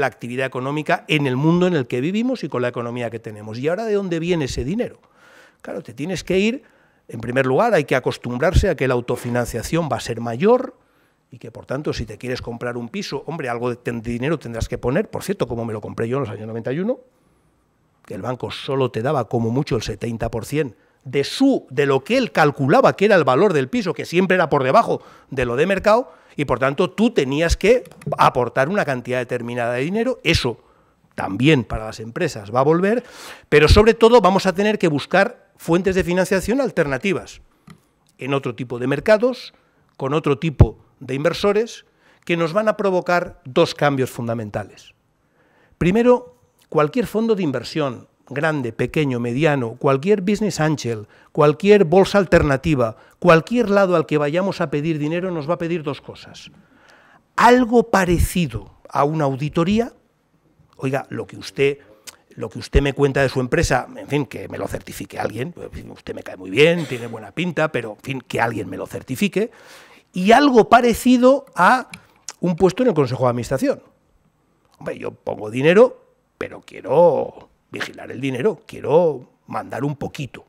la actividad económica en el mundo en el que vivimos y con la economía que tenemos. ¿Y ahora de dónde viene ese dinero? Claro, te tienes que ir, en primer lugar, hay que acostumbrarse a que la autofinanciación va a ser mayor y que, por tanto, si te quieres comprar un piso, hombre, algo de dinero tendrás que poner, por cierto, como me lo compré yo en los años 91, que el banco solo te daba como mucho el 70% de su de lo que él calculaba que era el valor del piso, que siempre era por debajo de lo de mercado, y por tanto tú tenías que aportar una cantidad determinada de dinero, eso también para las empresas va a volver, pero sobre todo vamos a tener que buscar fuentes de financiación alternativas en otro tipo de mercados, con otro tipo de inversores, que nos van a provocar dos cambios fundamentales. Primero, cualquier fondo de inversión grande, pequeño, mediano, cualquier business angel, cualquier bolsa alternativa, cualquier lado al que vayamos a pedir dinero nos va a pedir dos cosas. Algo parecido a una auditoría, oiga, lo que usted lo que usted me cuenta de su empresa, en fin, que me lo certifique alguien, pues, usted me cae muy bien, tiene buena pinta, pero en fin, que alguien me lo certifique, y algo parecido a un puesto en el Consejo de Administración. Hombre, yo pongo dinero, pero quiero vigilar el dinero, quiero mandar un poquito.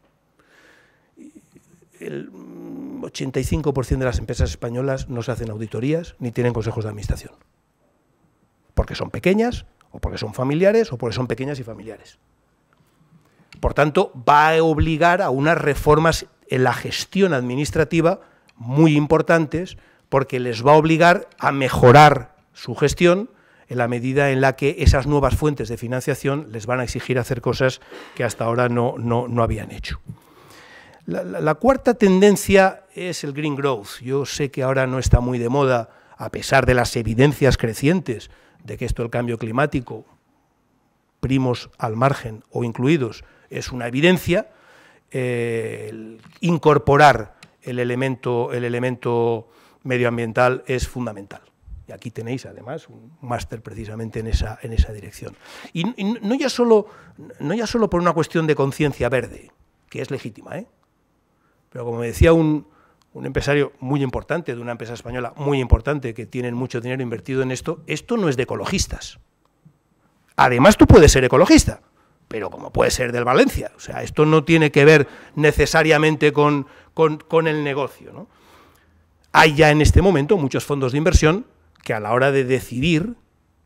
El 85% de las empresas españolas no se hacen auditorías ni tienen consejos de administración. Porque son pequeñas, o porque son familiares, o porque son pequeñas y familiares. Por tanto, va a obligar a unas reformas en la gestión administrativa muy importantes, porque les va a obligar a mejorar su gestión en la medida en la que esas nuevas fuentes de financiación les van a exigir hacer cosas que hasta ahora no, habían hecho. La, cuarta tendencia es el green growth. Yo sé que ahora no está muy de moda, a pesar de las evidencias crecientes de que esto el cambio climático, primos al margen o incluidos, es una evidencia, eh, incorporar el elemento medioambiental es fundamental. Y aquí tenéis además un máster precisamente en esa, en esa dirección. Y, no, ya solo, no ya solo por una cuestión de conciencia verde, que es legítima, ¿eh? pero como me decía un, empresario muy importante, de una empresa española muy importante, que tienen mucho dinero invertido en esto, esto no es de ecologistas. Además, tú puedes ser ecologista, pero como puede ser del Valencia. O sea, esto no tiene que ver necesariamente con, con el negocio. ¿no? Hay ya en este momento muchos fondos de inversión que a la hora de decidir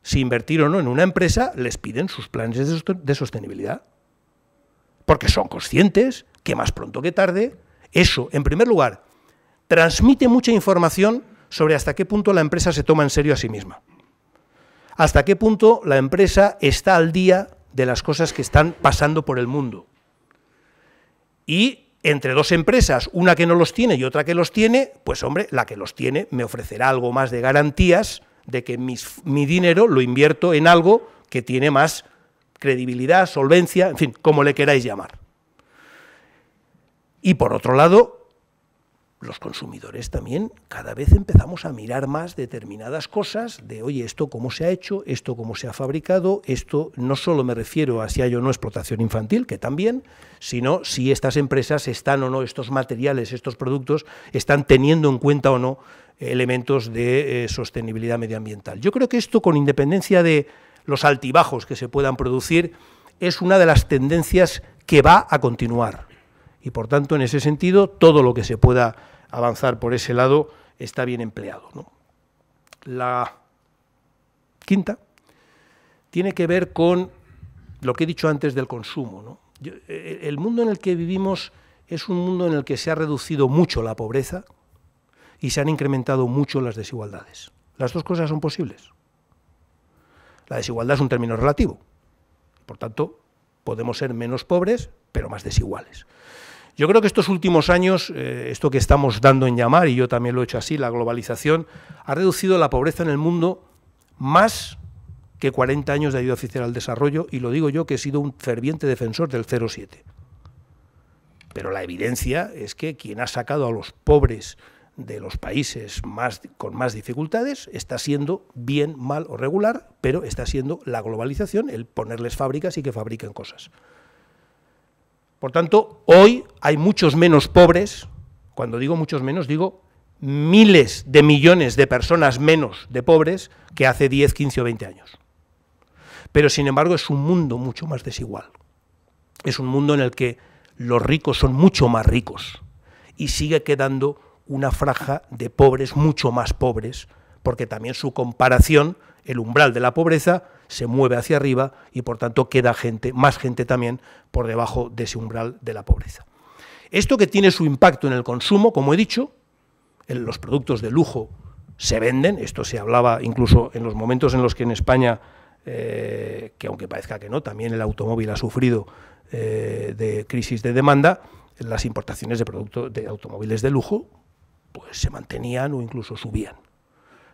si invertir o no en una empresa, les piden sus planes de sostenibilidad. Porque son conscientes que más pronto que tarde, eso, en primer lugar, transmite mucha información sobre hasta qué punto la empresa se toma en serio a sí misma. Hasta qué punto la empresa está al día de las cosas que están pasando por el mundo. Y entre dos empresas, una que no los tiene y otra que los tiene, pues hombre, la que los tiene me ofrecerá algo más de garantías de que mi dinero lo invierto en algo que tiene más credibilidad, solvencia, en fin, como le queráis llamar. Y por otro lado, los consumidores también cada vez empezamos a mirar más determinadas cosas de, oye, esto cómo se ha hecho, esto cómo se ha fabricado, esto no solo me refiero a si hay o no explotación infantil, que también, sino si estas empresas están o no, estos materiales, estos productos, están teniendo en cuenta o no elementos de eh, sostenibilidad medioambiental. Yo creo que esto, con independencia de los altibajos que se puedan producir, es una de las tendencias que va a continuar y por tanto en ese sentido todo lo que se pueda avanzar por ese lado está bien empleado. La quinta tiene que ver con lo que he dicho antes del consumo. Eh, eh, el mundo en el que vivimos es un mundo en el que se ha reducido mucho la pobreza y se han incrementado mucho las desigualdades. Las dos cosas son posibles. La desigualdad es un término relativo. Por tanto, podemos ser menos pobres, pero más desiguales. Yo creo que estos últimos años, eh, esto que estamos dando en llamar, y yo también lo he hecho así, la globalización, ha reducido la pobreza en el mundo más que 40 años de ayuda oficial al desarrollo, y lo digo yo que he sido un ferviente defensor del 07. Pero la evidencia es que quien ha sacado a los pobres de los países más, con más dificultades está siendo bien, mal o regular, pero está siendo la globalización, el ponerles fábricas y que fabriquen cosas. Por tanto, hoy hay muchos menos pobres, cuando digo muchos menos, digo miles de millones de personas menos de pobres que hace 10, 15 o 20 años. Pero sin embargo es un mundo mucho más desigual. Es un mundo en el que los ricos son mucho más ricos y sigue quedando una franja de pobres mucho más pobres, porque también su comparación, el umbral de la pobreza, se mueve hacia arriba y por tanto queda gente, más gente también por debajo de ese umbral de la pobreza. Esto que tiene su impacto en el consumo, como he dicho, en los productos de lujo se venden, esto se hablaba incluso en los momentos en los que en España, eh, que aunque parezca que no, también el automóvil ha sufrido eh, de crisis de demanda, las importaciones de productos de automóviles de lujo pues se mantenían o incluso subían.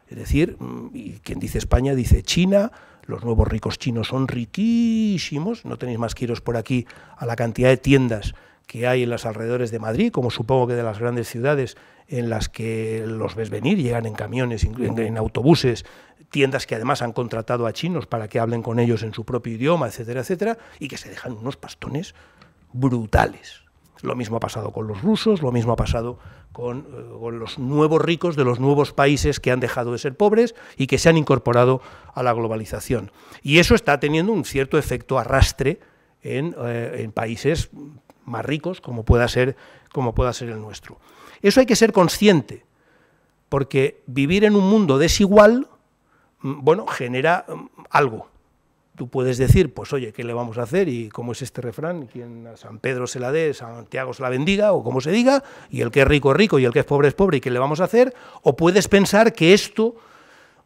Es decir, mm, quien dice España dice China los nuevos ricos chinos son riquísimos, no tenéis más que iros por aquí a la cantidad de tiendas que hay en los alrededores de Madrid, como supongo que de las grandes ciudades en las que los ves venir, llegan en camiones, en, en, autobuses, tiendas que además han contratado a chinos para que hablen con ellos en su propio idioma, etcétera, etcétera, y que se dejan unos pastones brutales. Lo mismo ha pasado con los rusos, lo mismo ha pasado eh, con, los nuevos ricos de los nuevos países que han dejado de ser pobres y que se han incorporado a la globalización. Y eso está teniendo un cierto efecto arrastre en, eh, países más ricos como pueda, ser, como pueda ser el nuestro. Eso hay que ser consciente, porque vivir en un mundo desigual, mm, bueno, genera mm, algo, Tú puedes decir, pues oye, ¿qué le vamos a hacer? ¿Y cómo es este refrán? Quien a San Pedro se la dé, Santiago se la bendiga, o como se diga, y el que es rico es rico y el que es pobre es pobre, ¿y qué le vamos a hacer? O puedes pensar que esto,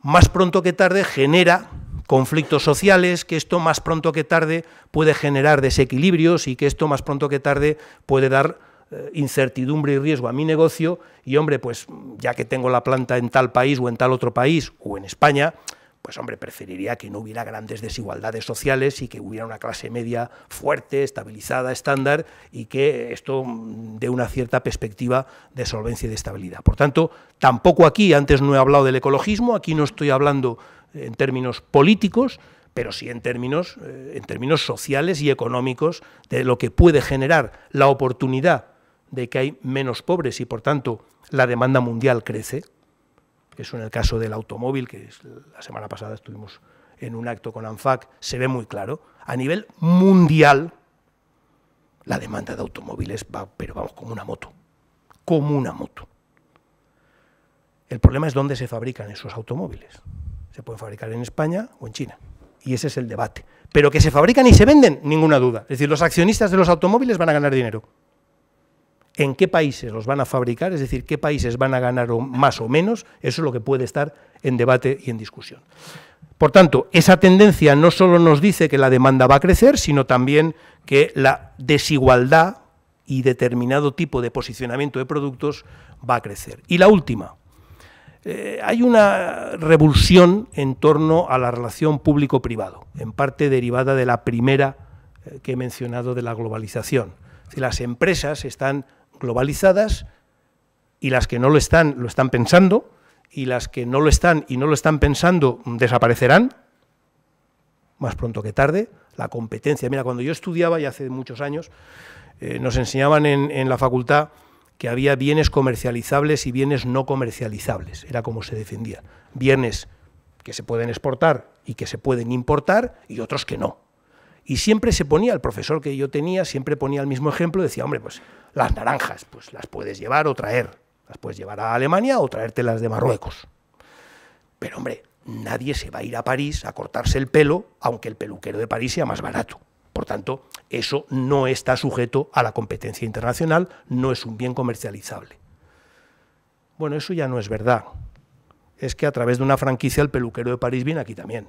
más pronto que tarde, genera conflictos sociales, que esto más pronto que tarde puede generar desequilibrios y que esto más pronto que tarde puede dar eh, incertidumbre y riesgo a mi negocio y hombre, pues ya que tengo la planta en tal país o en tal otro país o en España, pues hombre, preferiría que no hubiera grandes desigualdades sociales y que hubiera una clase media fuerte, estabilizada, estándar y que esto mm, dé una cierta perspectiva de solvencia y de estabilidad. Por tanto, tampoco aquí, antes no he hablado del ecologismo, aquí no estoy hablando eh, en términos políticos, pero sí en términos, eh, en términos sociales y económicos de lo que puede generar la oportunidad de que hay menos pobres y por tanto la demanda mundial crece, que Eso en el caso del automóvil, que la semana pasada estuvimos en un acto con ANFAC, se ve muy claro. A nivel mundial, la demanda de automóviles va, pero vamos, como una moto. Como una moto. El problema es dónde se fabrican esos automóviles. Se pueden fabricar en España o en China. Y ese es el debate. Pero que se fabrican y se venden, ninguna duda. Es decir, los accionistas de los automóviles van a ganar dinero en qué países los van a fabricar, es decir, qué países van a ganar más o menos, eso es lo que puede estar en debate y en discusión. Por tanto, esa tendencia no solo nos dice que la demanda va a crecer, sino también que la desigualdad y determinado tipo de posicionamiento de productos va a crecer. Y la última, eh, hay una revulsión en torno a la relación público-privado, en parte derivada de la primera eh, que he mencionado de la globalización. las empresas están globalizadas y las que no lo están, lo están pensando, y las que no lo están y no lo están pensando mm, desaparecerán, más pronto que tarde, la competencia. Mira, cuando yo estudiaba, ya hace muchos años, eh, nos enseñaban en la facultad que había bienes comercializables y bienes no comercializables, era como se defendía. Bienes que se pueden exportar y que se pueden importar y otros que no. Y siempre se ponía, el profesor que yo tenía, siempre ponía el mismo ejemplo, decía, hombre, pues las naranjas, pues las puedes llevar o traer, las puedes llevar a Alemania o traértelas de Marruecos. Pero hombre, nadie se va a ir a París a cortarse el pelo, aunque el peluquero de París sea más barato. Por tanto, eso no está sujeto a la competencia internacional, no es un bien comercializable. Bueno, eso ya no es verdad. Es que a través de una franquicia el peluquero de París viene aquí también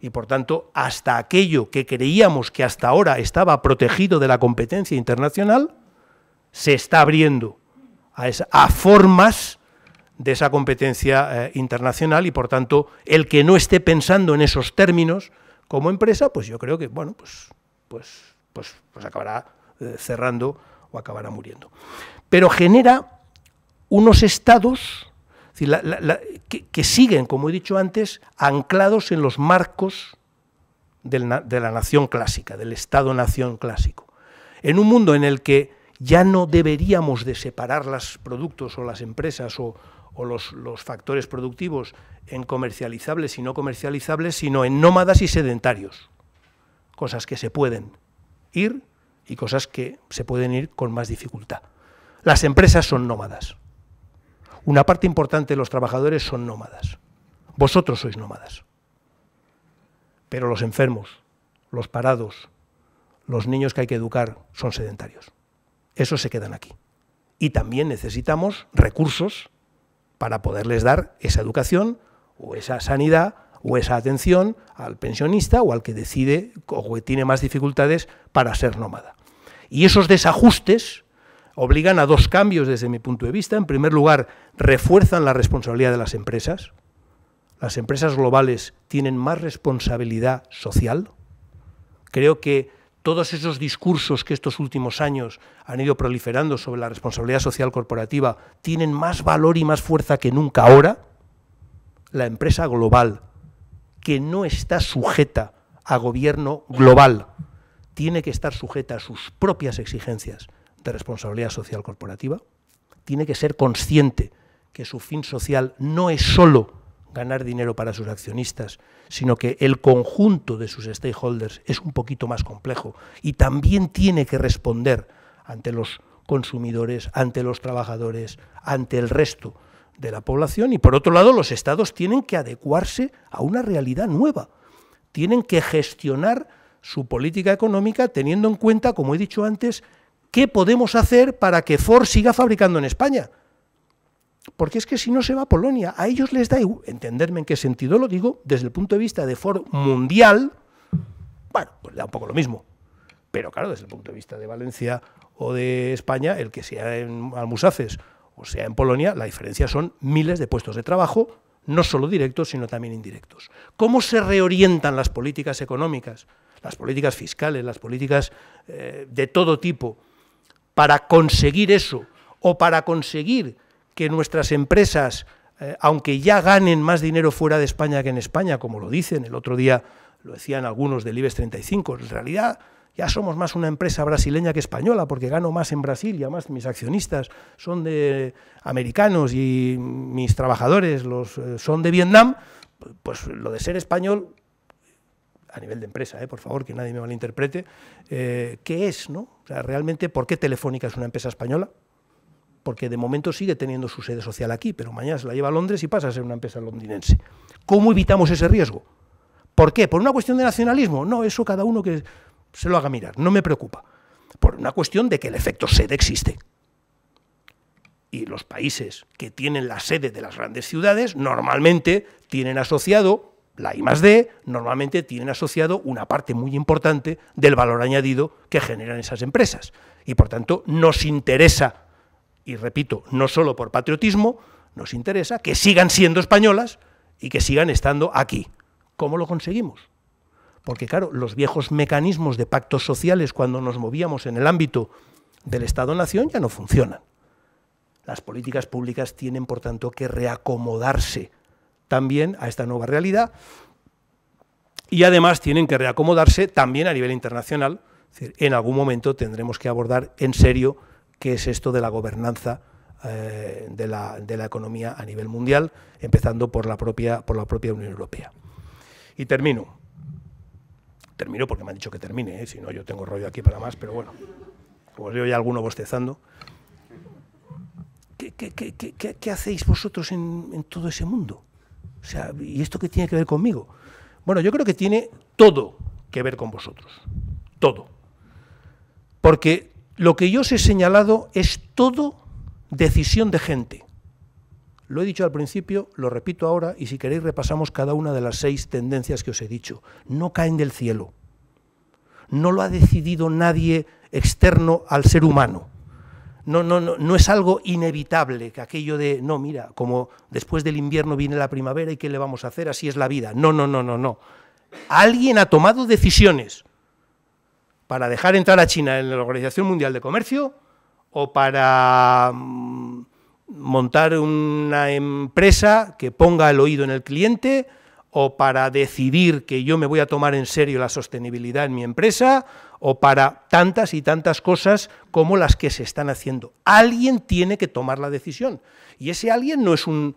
y por tanto hasta aquello que creíamos que hasta ahora estaba protegido de la competencia internacional, se está abriendo a, formas de esa competencia eh, internacional y por tanto el que no esté pensando en esos términos como empresa, pues yo creo que bueno, pues, pues, pues, pues acabará eh, cerrando o acabará muriendo. Pero genera unos estados decir, que, siguen, como he dicho antes, anclados en los marcos de la nación clásica, del Estado-nación clásico. En un mundo en el que ya no deberíamos de separar los productos o las empresas o, los, factores productivos en comercializables y no comercializables, sino en nómadas y sedentarios, cosas que se pueden ir y cosas que se pueden ir con más dificultad. Las empresas son nómadas. Una parte importante de los trabajadores son nómadas. Vosotros sois nómadas. Pero los enfermos, los parados, los niños que hay que educar son sedentarios. Esos se quedan aquí. Y también necesitamos recursos para poderles dar esa educación o esa sanidad o esa atención al pensionista o al que decide o que tiene más dificultades para ser nómada. Y esos desajustes obligan a dos cambios desde mi punto de vista. En primer lugar, refuerzan la responsabilidad de las empresas. Las empresas globales tienen más responsabilidad social. Creo que todos esos discursos que estos últimos años han ido proliferando sobre la responsabilidad social corporativa tienen más valor y más fuerza que nunca ahora. La empresa global, que no está sujeta a gobierno global, tiene que estar sujeta a sus propias exigencias, responsabilidad social corporativa, tiene que ser consciente que su fin social no es solo ganar dinero para sus accionistas, sino que el conjunto de sus stakeholders es un poquito más complejo y también tiene que responder ante los consumidores, ante los trabajadores, ante el resto de la población y por otro lado los estados tienen que adecuarse a una realidad nueva, tienen que gestionar su política económica teniendo en cuenta, como he dicho antes, qué podemos hacer para que Ford siga fabricando en España. Porque es que si no se va a Polonia, a ellos les da igual, entenderme en qué sentido lo digo, desde el punto de vista de Ford mundial, bueno, pues da un poco lo mismo. Pero claro, desde el punto de vista de Valencia o de España, el que sea en Almusafes o sea en Polonia, la diferencia son miles de puestos de trabajo, no solo directos, sino también indirectos. ¿Cómo se reorientan las políticas económicas, las políticas fiscales, las políticas eh, de todo tipo? para conseguir eso o para conseguir que nuestras empresas, eh, aunque ya ganen más dinero fuera de España que en España, como lo dicen, el otro día lo decían algunos del IBEX 35, en realidad ya somos más una empresa brasileña que española, porque gano más en Brasil y además mis accionistas son de americanos y mis trabajadores los, eh, son de Vietnam, pues lo de ser español a nivel de empresa, eh, por favor, que nadie me malinterprete, eh, ¿qué es? ¿no? O sea, realmente, ¿por qué Telefónica es una empresa española? Porque de momento sigue teniendo su sede social aquí, pero mañana se la lleva a Londres y pasa a ser una empresa londinense. ¿Cómo evitamos ese riesgo? ¿Por qué? ¿Por una cuestión de nacionalismo? No, eso cada uno que se lo haga mirar, no me preocupa. Por una cuestión de que el efecto sede existe. Y los países que tienen la sede de las grandes ciudades normalmente tienen asociado la I+.D. normalmente tienen asociado una parte muy importante del valor añadido que generan esas empresas. Y por tanto nos interesa, y repito, no solo por patriotismo, nos interesa que sigan siendo españolas y que sigan estando aquí. ¿Cómo lo conseguimos? Porque claro, los viejos mecanismos de pactos sociales cuando nos movíamos en el ámbito del Estado-Nación ya no funcionan. Las políticas públicas tienen, por tanto, que reacomodarse también a esta nueva realidad y además tienen que reacomodarse también a nivel internacional. Es decir, en algún momento tendremos que abordar en serio qué es esto de la gobernanza eh, de, la, economía a nivel mundial, empezando por la propia, por la propia Unión Europea. Y termino. Termino porque me han dicho que termine, ¿eh? si no yo tengo rollo aquí para más, pero bueno, os veo ya alguno bostezando. ¿Qué, qué, qué hacéis vosotros en todo ese mundo? sea, ¿y esto qué tiene que ver conmigo? Bueno, yo creo que tiene todo que ver con vosotros. Todo. Porque lo que yo os he señalado es todo decisión de gente. Lo he dicho al principio, lo repito ahora, y si queréis repasamos cada una de las seis tendencias que os he dicho. No caen del cielo. No lo ha decidido nadie externo al ser humano no, no, no, es algo inevitable, que aquello de, no, mira, como después del invierno viene la primavera y qué le vamos a hacer, así es la vida. No, no, no, no, no. Alguien ha tomado decisiones para dejar entrar a China en la Organización Mundial de Comercio o para mm, montar una empresa que ponga el oído en el cliente o para decidir que yo me voy a tomar en serio la sostenibilidad en mi empresa o para tantas y tantas cosas como las que se están haciendo. Alguien tiene que tomar la decisión. Y ese alguien no es un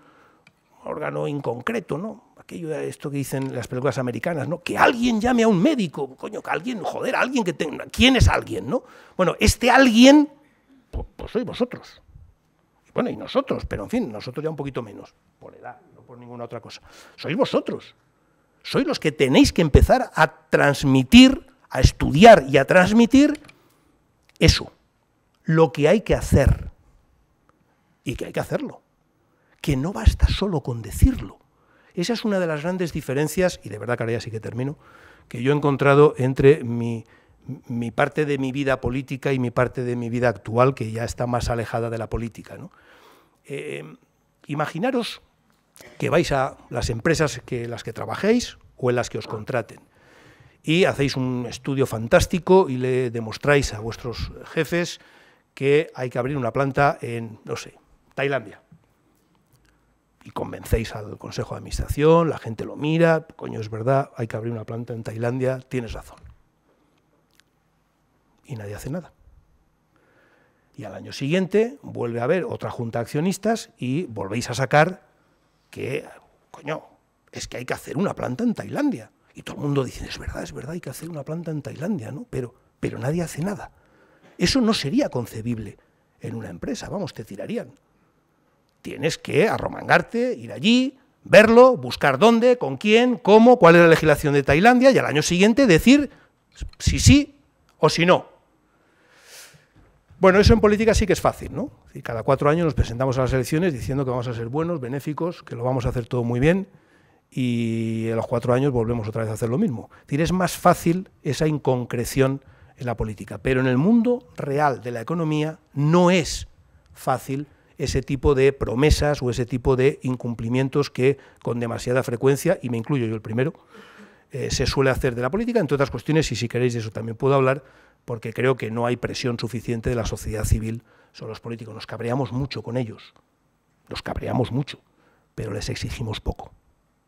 órgano inconcreto, ¿no? Aquello, esto que dicen las películas americanas, ¿no? Que alguien llame a un médico, coño, que alguien, joder, alguien que tenga. ¿Quién es alguien, no? Bueno, este alguien, pues, sois vosotros. bueno, y nosotros, pero en fin, nosotros ya un poquito menos, por edad, no por ninguna otra cosa. Sois vosotros. Sois los que tenéis que empezar a transmitir a estudiar y a transmitir eso, lo que hay que hacer. Y que hay que hacerlo. Que no basta solo con decirlo. Esa es una de las grandes diferencias, y de verdad que ahora ya sí que termino, que yo he encontrado entre mi, parte de mi vida política y mi parte de mi vida actual, que ya está más alejada de la política. Eh, imaginaros que vais a las empresas que las que trabajéis o en las que os contraten y hacéis un estudio fantástico y le demostráis a vuestros jefes que hay que abrir una planta en, no sé, Tailandia. Y convencéis al Consejo de Administración, la gente lo mira, coño, es verdad, hay que abrir una planta en Tailandia, tienes razón. Y nadie hace nada. Y al año siguiente vuelve a haber otra junta de accionistas y volvéis a sacar que, coño, es que hay que hacer una planta en Tailandia. Y todo el mundo dice, es verdad, es verdad, hay que hacer una planta en Tailandia, ¿no? Pero, pero nadie hace nada. Eso no sería concebible en una empresa, vamos, te tirarían. Tienes que arromangarte, ir allí, verlo, buscar dónde, con quién, cómo, cuál es la legislación de Tailandia y al año siguiente decir si sí o si no. Bueno, eso en política sí que es fácil, ¿no? Cada cuatro años nos presentamos a las elecciones diciendo que vamos a ser buenos, benéficos, que lo vamos a hacer todo muy bien y a los cuatro años volvemos otra vez a hacer lo mismo. Es decir, es más fácil esa inconcreción en la política, pero en el mundo real de la economía no es fácil ese tipo de promesas o ese tipo de incumplimientos que con demasiada frecuencia, y me incluyo yo el primero, eh, se suele hacer de la política, entre otras cuestiones, y si queréis de eso también puedo hablar, porque creo que no hay presión suficiente de la sociedad civil sobre los políticos. Nos cabreamos mucho con ellos, nos cabreamos mucho, pero les exigimos poco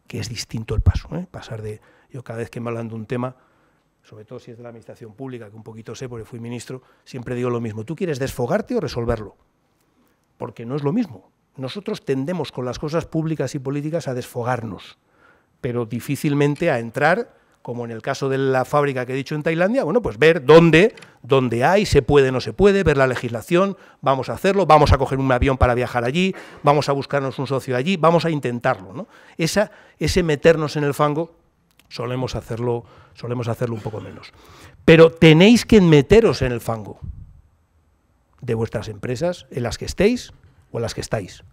que es distinto el paso. ¿eh? Pasar de, yo cada vez que me hablan de un tema, sobre todo si es de la administración pública, que un poquito sé porque fui ministro, siempre digo lo mismo, tú quieres desfogarte o resolverlo, porque no es lo mismo. Nosotros tendemos con las cosas públicas y políticas a desfogarnos, pero difícilmente a entrar como en el caso de la fábrica que he dicho en Tailandia, bueno, pues ver dónde, dónde hay, se puede, no se puede, ver la legislación, vamos a hacerlo, vamos a coger un avión para viajar allí, vamos a buscarnos un socio allí, vamos a intentarlo. ¿no? Esa, ese meternos en el fango solemos hacerlo, solemos hacerlo un poco menos. Pero tenéis que meteros en el fango de vuestras empresas, en las que estéis o en las que estáis.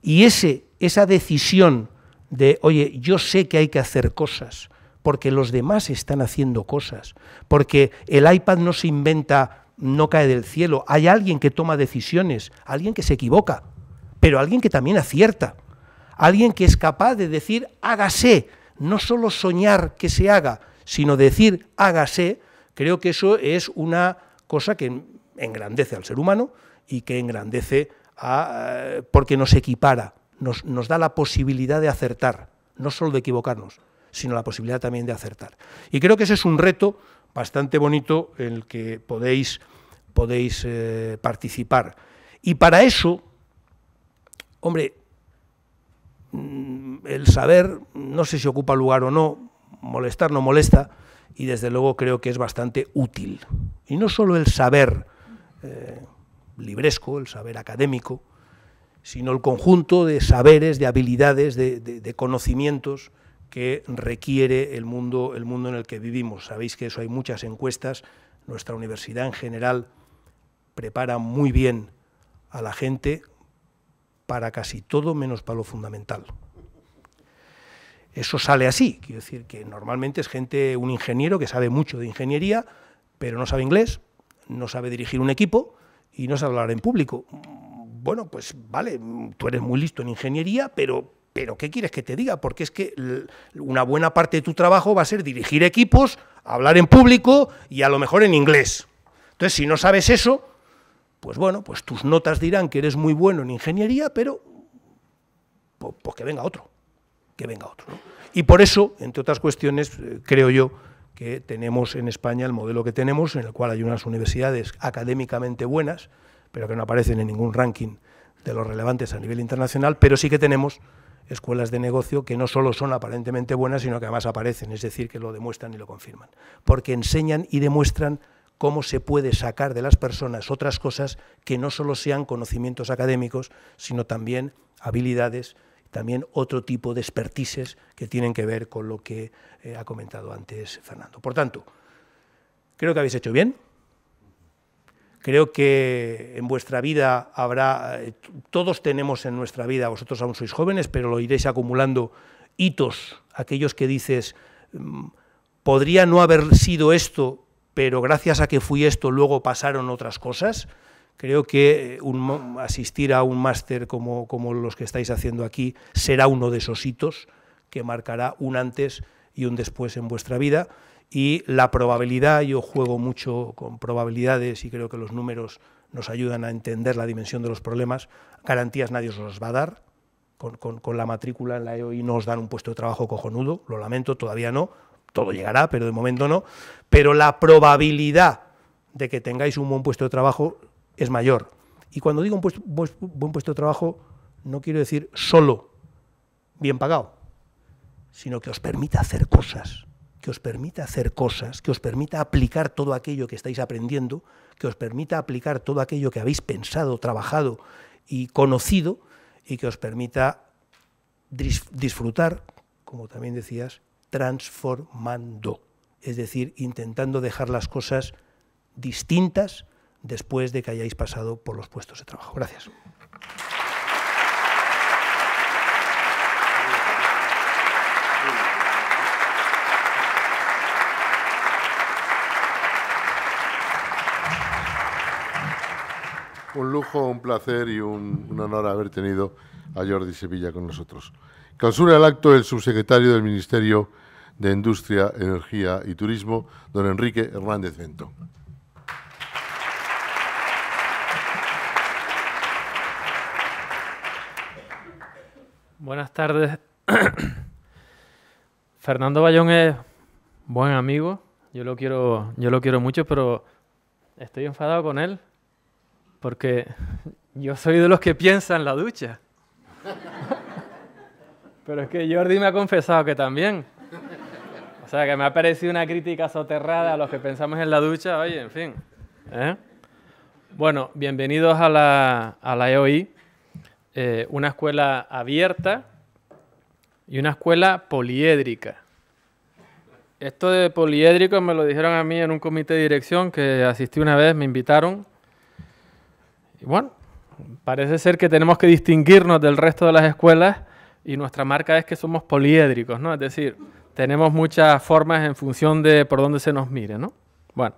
Y ese, esa decisión de, oye, yo sé que hay que hacer cosas, porque los demás están haciendo cosas, porque el iPad no se inventa, no cae del cielo, hay alguien que toma decisiones, alguien que se equivoca, pero alguien que también acierta, alguien que es capaz de decir hágase, no solo soñar que se haga, sino decir hágase, creo que eso es una cosa que engrandece al ser humano y que engrandece eh, porque nos equipara, nos, nos da la posibilidad de acertar, no solo de equivocarnos sino la posibilidad también de acertar. Y creo que ese es un reto bastante bonito en el que podéis, podéis eh, participar. Y para eso, hombre, mm, el saber, no sé si ocupa lugar o no, molestar no molesta, y desde luego creo que es bastante útil. Y no solo el saber eh, libresco, el saber académico, sino el conjunto de saberes, de habilidades, de conocimientos que requiere el mundo, el mundo en el que vivimos. Sabéis que eso hay muchas encuestas. Nuestra universidad en general prepara muy bien a la gente para casi todo menos para lo fundamental. Eso sale así, quiero decir que normalmente es gente, un ingeniero que sabe mucho de ingeniería, pero no sabe inglés, no sabe dirigir un equipo y no sabe hablar en público. Bueno, pues vale, tú eres muy listo en ingeniería, pero pero ¿qué quieres que te diga? Porque es que una buena parte de tu trabajo va a ser dirigir equipos, hablar en público y a lo mejor en inglés. Entonces, si no sabes eso, pues bueno, pues tus notas dirán que eres muy bueno en ingeniería, pero pues, que venga otro, que venga otro. Y por eso, entre otras cuestiones, eh, creo yo que tenemos en España el modelo que tenemos, en el cual hay unas universidades académicamente buenas, pero que no aparecen en ningún ranking de los relevantes a nivel internacional, pero sí que tenemos escuelas de negocio que no solo son aparentemente buenas, sino que además aparecen, es decir, que lo demuestran y lo confirman, porque enseñan y demuestran cómo se puede sacar de las personas otras cosas que no solo sean conocimientos académicos, sino también habilidades, también otro tipo de expertises que tienen que ver con lo que eh, ha comentado antes Fernando. Por tanto, creo que habéis hecho bien, Creo que en vuestra vida habrá, eh, todos tenemos en nuestra vida, vosotros aún sois jóvenes, pero lo iréis acumulando hitos, aquellos que dices, mm, podría no haber sido esto, pero gracias a que fui esto luego pasaron otras cosas. Creo que eh, asistir a un máster como los que estáis haciendo aquí será uno de esos hitos que marcará un antes y un después en vuestra vida y la probabilidad, yo juego mucho con probabilidades y creo que los números nos ayudan a entender la dimensión de los problemas, garantías nadie os las va a dar, con, la matrícula en la EOI no os dan un puesto de trabajo cojonudo, lo lamento, todavía no, todo llegará, pero de momento no, pero la probabilidad de que tengáis un buen puesto de trabajo es mayor. Y cuando digo un buen puesto de trabajo, no quiero decir solo bien pagado, sino que os permita hacer cosas que os permita hacer cosas, que os permita aplicar todo aquello que estáis aprendiendo, que os permita aplicar todo aquello que habéis pensado, trabajado y conocido, y que os permita disfrutar, como también decías, transformando, es decir, intentando dejar las cosas distintas después de que hayáis pasado por los puestos de trabajo. Gracias. un lujo, un placer y un, honor haber tenido a Jordi Sevilla con nosotros. Clausura el acto el subsecretario del Ministerio de Industria, Energía y Turismo, don Enrique Hernández Vento. Buenas tardes. [coughs] Fernando Bayón es buen amigo. Yo lo quiero, yo lo quiero mucho, pero estoy enfadado con él porque yo soy de los que piensan la ducha. Pero es que Jordi me ha confesado que también. O sea, que me ha parecido una crítica soterrada a los que pensamos en la ducha, oye, en fin. ¿eh? Bueno, bienvenidos a la, a EOI, eh, una escuela abierta y una escuela poliédrica. Esto de poliédrico me lo dijeron a mí en un comité de dirección que asistí una vez, me invitaron bueno, parece ser que tenemos que distinguirnos del resto de las escuelas y nuestra marca es que somos poliédricos, ¿no? Es decir, tenemos muchas formas en función de por dónde se nos mire, ¿no? Bueno,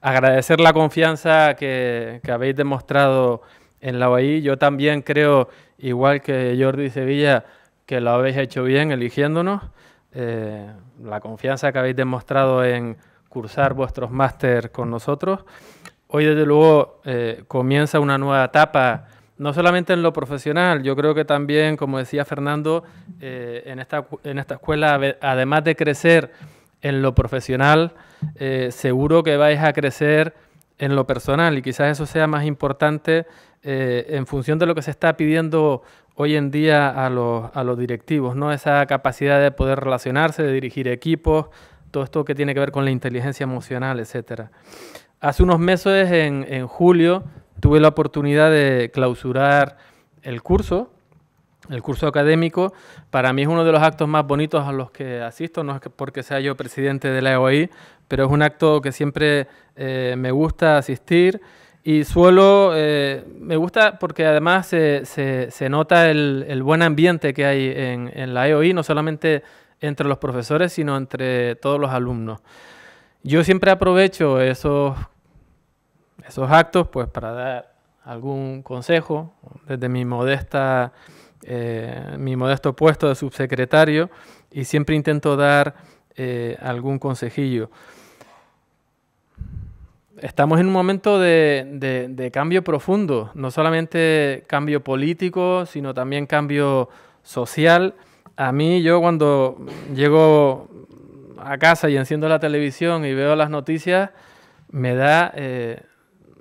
agradecer la confianza que, habéis demostrado en la OAI. Yo también creo, igual que Jordi Sevilla, que lo habéis hecho bien eligiéndonos. Eh, la confianza que habéis demostrado en cursar vuestros máster con nosotros hoy desde luego eh, comienza una nueva etapa, no solamente en lo profesional, yo creo que también, como decía Fernando, eh, en, esta, en esta escuela, además de crecer en lo profesional, eh, seguro que vais a crecer en lo personal y quizás eso sea más importante en función de lo que se está pidiendo hoy en día a los, directivos, ¿no? Esa capacidad de poder relacionarse, de dirigir equipos, todo esto que tiene que ver con la inteligencia emocional, etcétera. Hace unos meses, en, julio, tuve la oportunidad de clausurar el curso, el curso académico. Para mí es uno de los actos más bonitos a los que asisto, no es porque sea yo presidente de la EOI, pero es un acto que siempre eh, me gusta asistir y suelo, eh, me gusta porque además se, nota el, buen ambiente que hay en, en la EOI, no solamente entre los profesores, sino entre todos los alumnos. Yo siempre aprovecho esos, esos actos pues, para dar algún consejo desde mi, modesta, eh, mi modesto puesto de subsecretario y siempre intento dar eh, algún consejillo. Estamos en un momento de, de, cambio profundo, no solamente cambio político, sino también cambio social. A mí, yo cuando llego a casa y enciendo la televisión y veo las noticias, me da eh,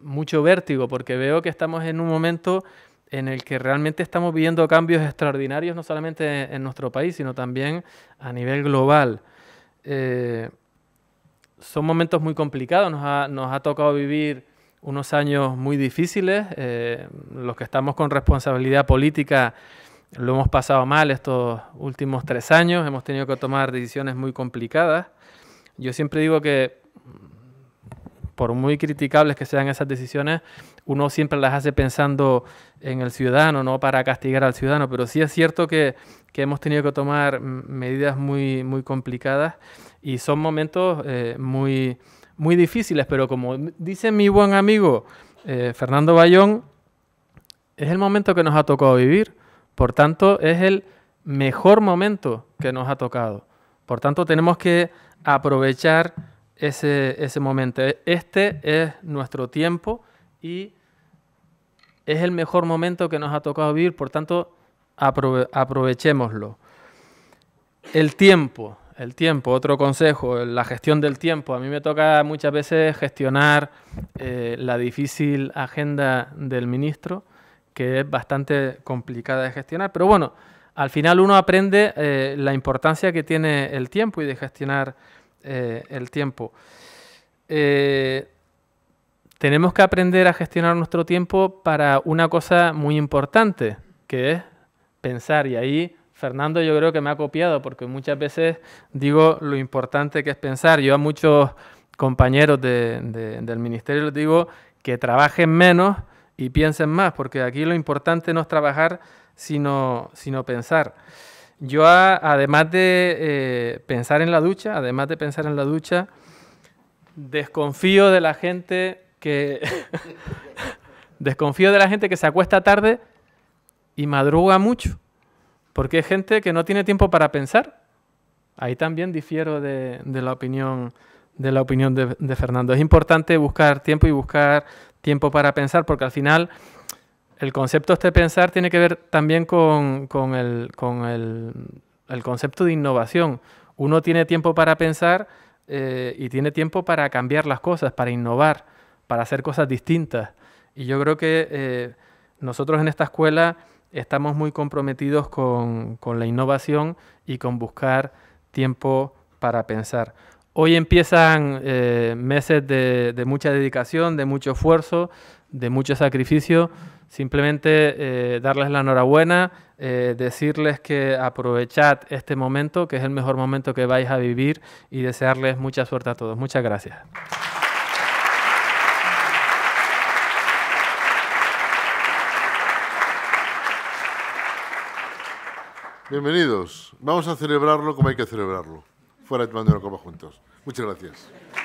mucho vértigo porque veo que estamos en un momento en el que realmente estamos viviendo cambios extraordinarios, no solamente en nuestro país, sino también a nivel global. Eh, son momentos muy complicados, nos ha, nos ha, tocado vivir unos años muy difíciles, eh, los que estamos con responsabilidad política lo hemos pasado mal estos últimos tres años, hemos tenido que tomar decisiones muy complicadas. Yo siempre digo que, por muy criticables que sean esas decisiones, uno siempre las hace pensando en el ciudadano, no para castigar al ciudadano, pero sí es cierto que, que hemos tenido que tomar medidas muy, muy complicadas y son momentos eh, muy, muy difíciles, pero como dice mi buen amigo eh, Fernando Bayón, es el momento que nos ha tocado vivir. Por tanto, es el mejor momento que nos ha tocado. Por tanto, tenemos que aprovechar ese, momento. E, este es nuestro tiempo y es el mejor momento que nos ha tocado vivir, por tanto, aprovechémoslo. El tiempo, el tiempo, otro consejo, la gestión del tiempo. A mí me toca muchas veces gestionar eh, la difícil agenda del ministro que es bastante complicada de gestionar. Pero bueno, al final uno aprende eh, la importancia que tiene el tiempo y de gestionar eh, el tiempo. Eh, tenemos que aprender a gestionar nuestro tiempo para una cosa muy importante, que es pensar. Y ahí Fernando yo creo que me ha copiado, porque muchas veces digo lo importante que es pensar. Yo a muchos compañeros del ministerio les digo que trabajen menos y piensen más, porque aquí lo importante no es trabajar, sino, sino pensar. Yo, ah, además de eh, pensar en la ducha, además de pensar en la ducha, desconfío de la gente que. [laughs] desconfío de la gente que se acuesta tarde y madruga mucho. Porque es gente que no tiene tiempo para pensar. Ahí también difiero de, la opinión de la opinión de, Fernando. Es importante buscar tiempo y buscar tiempo para pensar, porque al final el concepto este pensar tiene que ver también con, el, concepto de innovación. Uno tiene tiempo para pensar eh, y tiene tiempo para cambiar las cosas, para innovar, para hacer cosas distintas. Y yo creo que eh, nosotros en esta escuela estamos muy comprometidos con la innovación y con buscar tiempo para pensar. Hoy empiezan eh, meses de, mucha dedicación, de mucho esfuerzo, de mucho sacrificio. Simplemente eh, darles la enhorabuena, eh, decirles que aprovechad este momento, que es el mejor momento que vais a vivir y desearles mucha suerte a todos. Muchas gracias. Bienvenidos. Vamos a celebrarlo como hay que celebrarlo fuera de tomando una copa juntos. Muchas gracias.